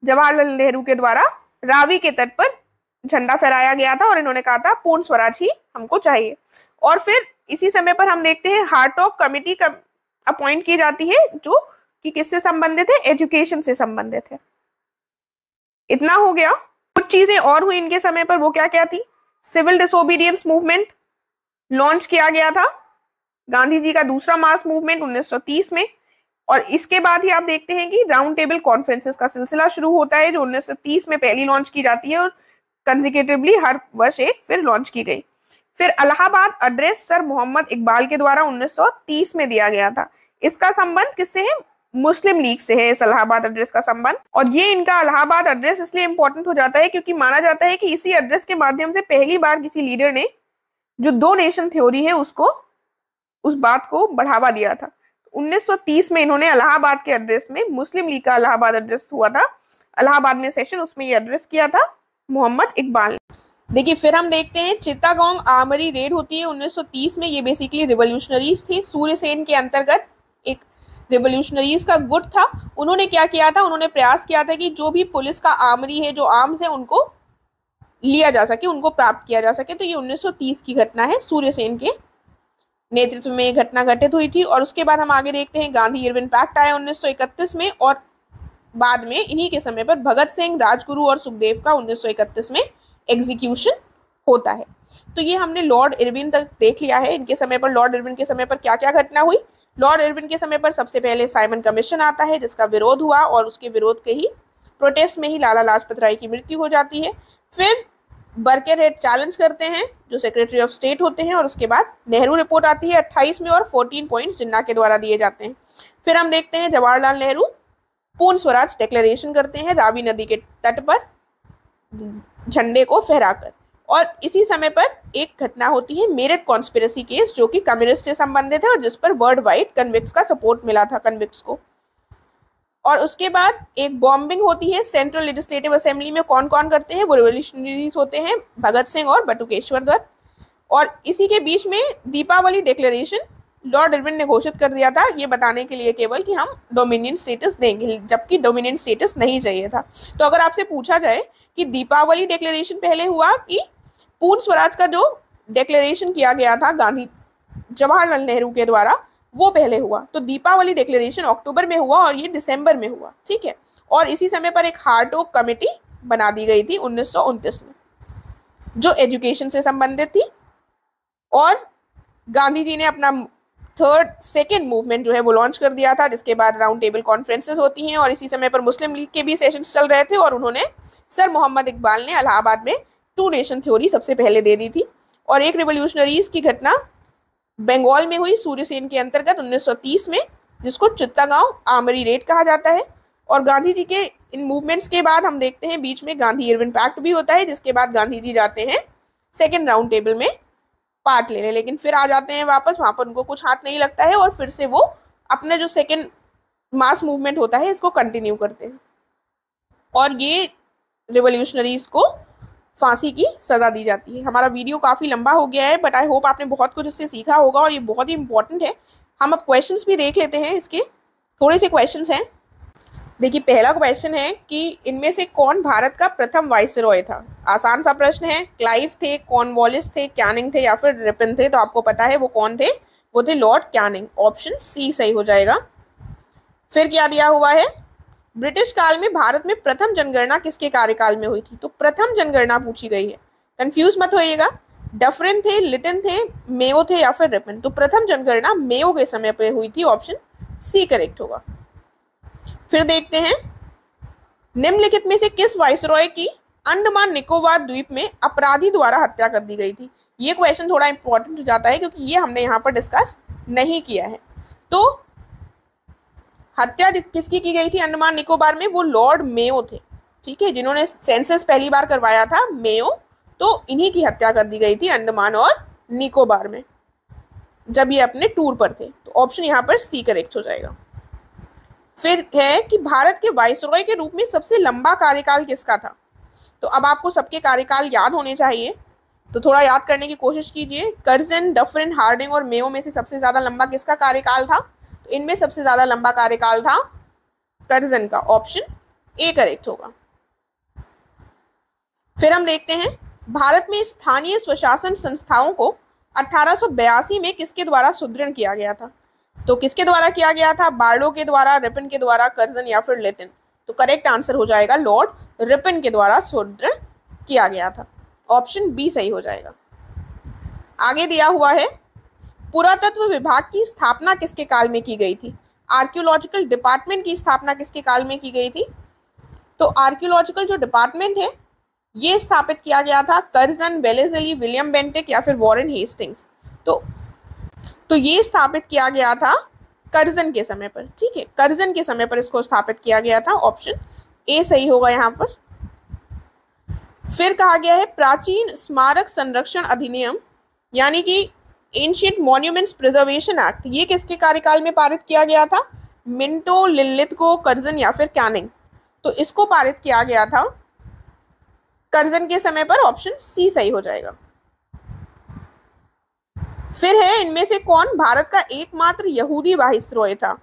जवाहरलाल नेहरू के द्वारा रावी के तट पर झंडा फहराया गया था और इन्होंने कहा था पूर्ण स्वराज ही हमको चाहिए और फिर इसी समय पर हम देखते हैं हार्ट ऑफ कमिटी कम, अपॉइंट की जाती है जो कि किससे संबंधित है एजुकेशन से संबंधित है इतना हो गया कुछ चीजें और हुई इनके समय पर वो क्या क्या थी सिविल डिसोबीडियंस मूवमेंट लॉन्च किया गया था गांधी जी का दूसरा मास मूवमेंट 1930 में और इसके बाद ही आप देखते हैं कि राउंड टेबल कॉन्फ्रेंसेस का सिलसिला शुरू होता है जो 1930 में पहली लॉन्च की जाती है और कंजिकेटिवली हर वर्ष एक फिर लॉन्च की गई फिर अलाहाबाद एड्रेस सर मोहम्मद इकबाल के द्वारा 1930 में दिया गया था इसका संबंध किससे है मुस्लिम लीग से है इस अलाहाबाद एड्रेस का संबंध और ये इनका अलाहाबाद एड्रेस इसलिए इंपॉर्टेंट हो जाता है क्योंकि माना जाता है कि इसी एड्रेस के माध्यम से पहली बार किसी लीडर ने जो दो नेशन थ्योरी है उसको उस बात को बढ़ावा दिया था 1930 में इन्होंने अलाहाबाद के एड्रेस में मुस्लिम लीग का अलाहाबाद एड्रेस हुआ था अलाहाबाद में सेशन उसमें ये एड्रेस किया था मोहम्मद इकबाल ने देखिए फिर हम देखते हैं चित्तागोंग आमरी रेड होती है 1930 में ये बेसिकली रिवोल्यूशनरीज थी सूर्य सेन के अंतर्गत एक रिवोल्यूशनरीज का गुट था उन्होंने क्या किया था उन्होंने प्रयास किया था कि जो भी पुलिस का आमरी है जो आर्म्स है उनको लिया जा सके उनको प्राप्त किया जा सके तो ये 1930 की घटना है सूर्य सेन के नेतृत्व में घटना घटित हुई थी और उसके बाद हम आगे देखते हैं गांधी इरविन पैक्ट आया 1931 में और बाद में इन्हीं के समय पर भगत सिंह राजगुरु और सुखदेव का 1931 में एग्जीक्यूशन होता है तो ये हमने लॉर्ड इरविन तक देख लिया है इनके समय पर लॉर्ड इरविन के समय पर क्या क्या घटना हुई लॉर्ड इरविन के समय पर सबसे पहले साइमन कमीशन आता है जिसका विरोध हुआ और उसके विरोध के ही प्रोटेस्ट में ही लाला लाजपत राय की मृत्यु हो जाती है फिर बर्के हेड चैलेंज करते हैं जो सेक्रेटरी ऑफ स्टेट होते हैं और उसके बाद नेहरू रिपोर्ट आती है 28 में और 14 पॉइंट्स जिन्ना के द्वारा दिए जाते हैं फिर हम देखते हैं जवाहरलाल नेहरू पूर्ण स्वराज डिक्लेरेशन करते हैं रावी नदी के तट पर झंडे को फहराकर और इसी समय पर एक घटना होती है मेरिट कॉन्स्पिरसी केस जो कि कम्युनिस्ट से संबंधित है और जिस पर वर्ल्ड वाइड कन्विक्स का सपोर्ट मिला था कन्विक्स को और उसके बाद एक बॉम्बिंग होती है सेंट्रल लेजिस्लेटिव असेंबली में कौन कौन करते हैं वो रिवोल्यूशनरीज होते हैं भगत सिंह और बटुकेश्वर दत्त और इसी के बीच में दीपावली डिक्लेरेशन लॉर्ड इरविन ने घोषित कर दिया था ये बताने के लिए केवल कि हम डोमिनियन स्टेटस देंगे जबकि डोमिनियन स्टेटस नहीं चाहिए था तो अगर आपसे पूछा जाए कि दीपावली डिक्लेरेशन पहले हुआ कि पूर्ण स्वराज का जो डिक्लेरेशन किया गया था गांधी जवाहरलाल नेहरू के द्वारा वो पहले हुआ तो दीपावली डिक्लेरेशन अक्टूबर में हुआ और ये दिसंबर में हुआ ठीक है और इसी समय पर एक हार्ट ओक कमेटी बना दी गई थी उन्नीस में जो एजुकेशन से संबंधित थी और गांधी जी ने अपना थर्ड सेकेंड मूवमेंट जो है वो लॉन्च कर दिया था जिसके बाद राउंड टेबल कॉन्फ्रेंसेस होती हैं और इसी समय पर मुस्लिम लीग के भी सेशन चल रहे थे और उन्होंने सर मोहम्मद इकबाल ने इलाहाबाद में टू नेशन थ्योरी सबसे पहले दे दी थी और एक रिवोल्यूशनरीज की घटना बंगाल में हुई सूर्यसेन के अंतर्गत 1930 में जिसको चित्तागांव आमरी रेट कहा जाता है और गांधी जी के इन मूवमेंट्स के बाद हम देखते हैं बीच में गांधी इरविन पैक्ट भी होता है जिसके बाद गांधी जी जाते हैं सेकेंड राउंड टेबल में पार्ट लेने लेकिन फिर आ जाते हैं वापस वहाँ पर उनको कुछ हाथ नहीं लगता है और फिर से वो अपना जो सेकेंड मास मूवमेंट होता है इसको कंटिन्यू करते हैं और ये रिवोल्यूशनरीज को फांसी की सज़ा दी जाती है हमारा वीडियो काफ़ी लंबा हो गया है बट आई होप आपने बहुत कुछ इससे सीखा होगा और ये बहुत ही इंपॉर्टेंट है हम अब क्वेश्चन भी देख लेते हैं इसके थोड़े से क्वेश्चन हैं देखिए पहला क्वेश्चन है कि इनमें से कौन भारत का प्रथम रॉय था आसान सा प्रश्न है क्लाइव थे कॉर्नवॉलिस थे कैनिंग थे या फिर रिपिन थे तो आपको पता है वो कौन थे वो थे लॉर्ड कैनिंग ऑप्शन सी सही हो जाएगा फिर क्या दिया हुआ है ब्रिटिश काल में भारत में प्रथम जनगणना किसके कार्यकाल में हुई थी तो प्रथम जनगणना पूछी गई है कंफ्यूज मत होइएगा डफरिन थे लिटिन थे मेयो थे या फिर रिपिन तो प्रथम जनगणना मेयो के समय पर हुई थी ऑप्शन सी करेक्ट होगा फिर देखते हैं निम्नलिखित में से किस वाइसरॉय की अंडमान निकोबार द्वीप में अपराधी द्वारा हत्या कर दी गई थी ये क्वेश्चन थोड़ा इंपॉर्टेंट हो जाता है क्योंकि ये हमने यहाँ पर डिस्कस नहीं किया है तो हत्या किसकी की गई थी अंडमान निकोबार में वो लॉर्ड मेयो थे ठीक है जिन्होंने सेंसस पहली बार करवाया था मेयो तो इन्हीं की हत्या कर दी गई थी अंडमान और निकोबार में जब ये अपने टूर पर थे तो ऑप्शन यहाँ पर सी करेक्ट हो जाएगा फिर है कि भारत के वायसराय के रूप में सबसे लंबा कार्यकाल किसका था तो अब आपको सबके कार्यकाल याद होने चाहिए तो थोड़ा याद करने की कोशिश कीजिए कर्जन डफरिन हार्डिंग और मेयो में से सबसे ज़्यादा लंबा किसका कार्यकाल था इनमें सबसे ज़्यादा लंबा कार्यकाल था कर्जन का ऑप्शन ए करेक्ट होगा फिर हम देखते हैं भारत में स्थानीय स्वशासन संस्थाओं को 1882 में किसके द्वारा सुदृढ़ किया गया था तो किसके द्वारा किया गया था बार्डो के द्वारा रिपन के द्वारा कर्जन या फिर लेटिन तो करेक्ट आंसर हो जाएगा लॉर्ड रिपन के द्वारा सुदृढ़ किया गया था ऑप्शन बी सही हो जाएगा आगे दिया हुआ है पुरातत्व विभाग की स्थापना किसके काल में की गई थी आर्कियोलॉजिकल डिपार्टमेंट की स्थापना किसके काल में की गई थी तो आर्कियोलॉजिकल जो डिपार्टमेंट है ये स्थापित किया गया था कर्जन वेलेजली विलियम बेंटिक या फिर वॉरेन हेस्टिंग्स तो तो ये स्थापित किया गया था कर्जन के समय पर ठीक है कर्जन के समय पर इसको स्थापित किया गया था ऑप्शन ए सही होगा यहाँ पर फिर कहा गया है प्राचीन स्मारक संरक्षण अधिनियम यानी कि एंशियंट मॉन्यूमेंट्स प्रिजर्वेशन एक्ट ये किसके कार्यकाल में पारित किया गया था मिंटो लिल्लित को कर्जन या फिर कैनिंग तो इसको पारित किया गया था कर्जन के समय पर ऑप्शन सी सही हो जाएगा फिर है इनमें से कौन भारत का एकमात्र यहूदी वाइस रॉय था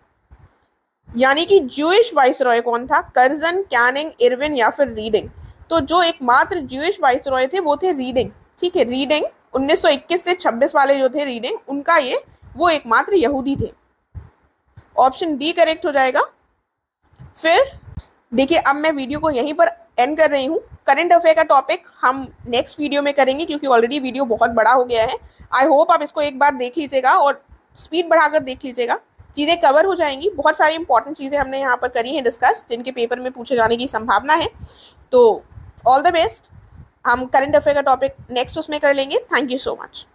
यानी कि ज्यूइश रॉय कौन था कर्जन कैनिंग इरविन या फिर रीडिंग तो जो एकमात्र ज्यूइश रॉय थे वो थे रीडिंग ठीक है रीडिंग 1921 से 26 वाले जो थे रीडिंग उनका ये वो एकमात्र यहूदी थे ऑप्शन डी करेक्ट हो जाएगा फिर देखिए अब मैं वीडियो को यहीं पर एंड कर रही हूँ करंट अफेयर का टॉपिक हम नेक्स्ट वीडियो में करेंगे क्योंकि ऑलरेडी वीडियो बहुत बड़ा हो गया है आई होप आप इसको एक बार देख लीजिएगा और स्पीड बढ़ाकर देख लीजिएगा चीज़ें कवर हो जाएंगी बहुत सारी इंपॉर्टेंट चीज़ें हमने यहाँ पर करी हैं डिस्कस जिनके पेपर में पूछे जाने की संभावना है तो ऑल द बेस्ट हम करंट अफेयर का टॉपिक नेक्स्ट उसमें कर लेंगे थैंक यू सो मच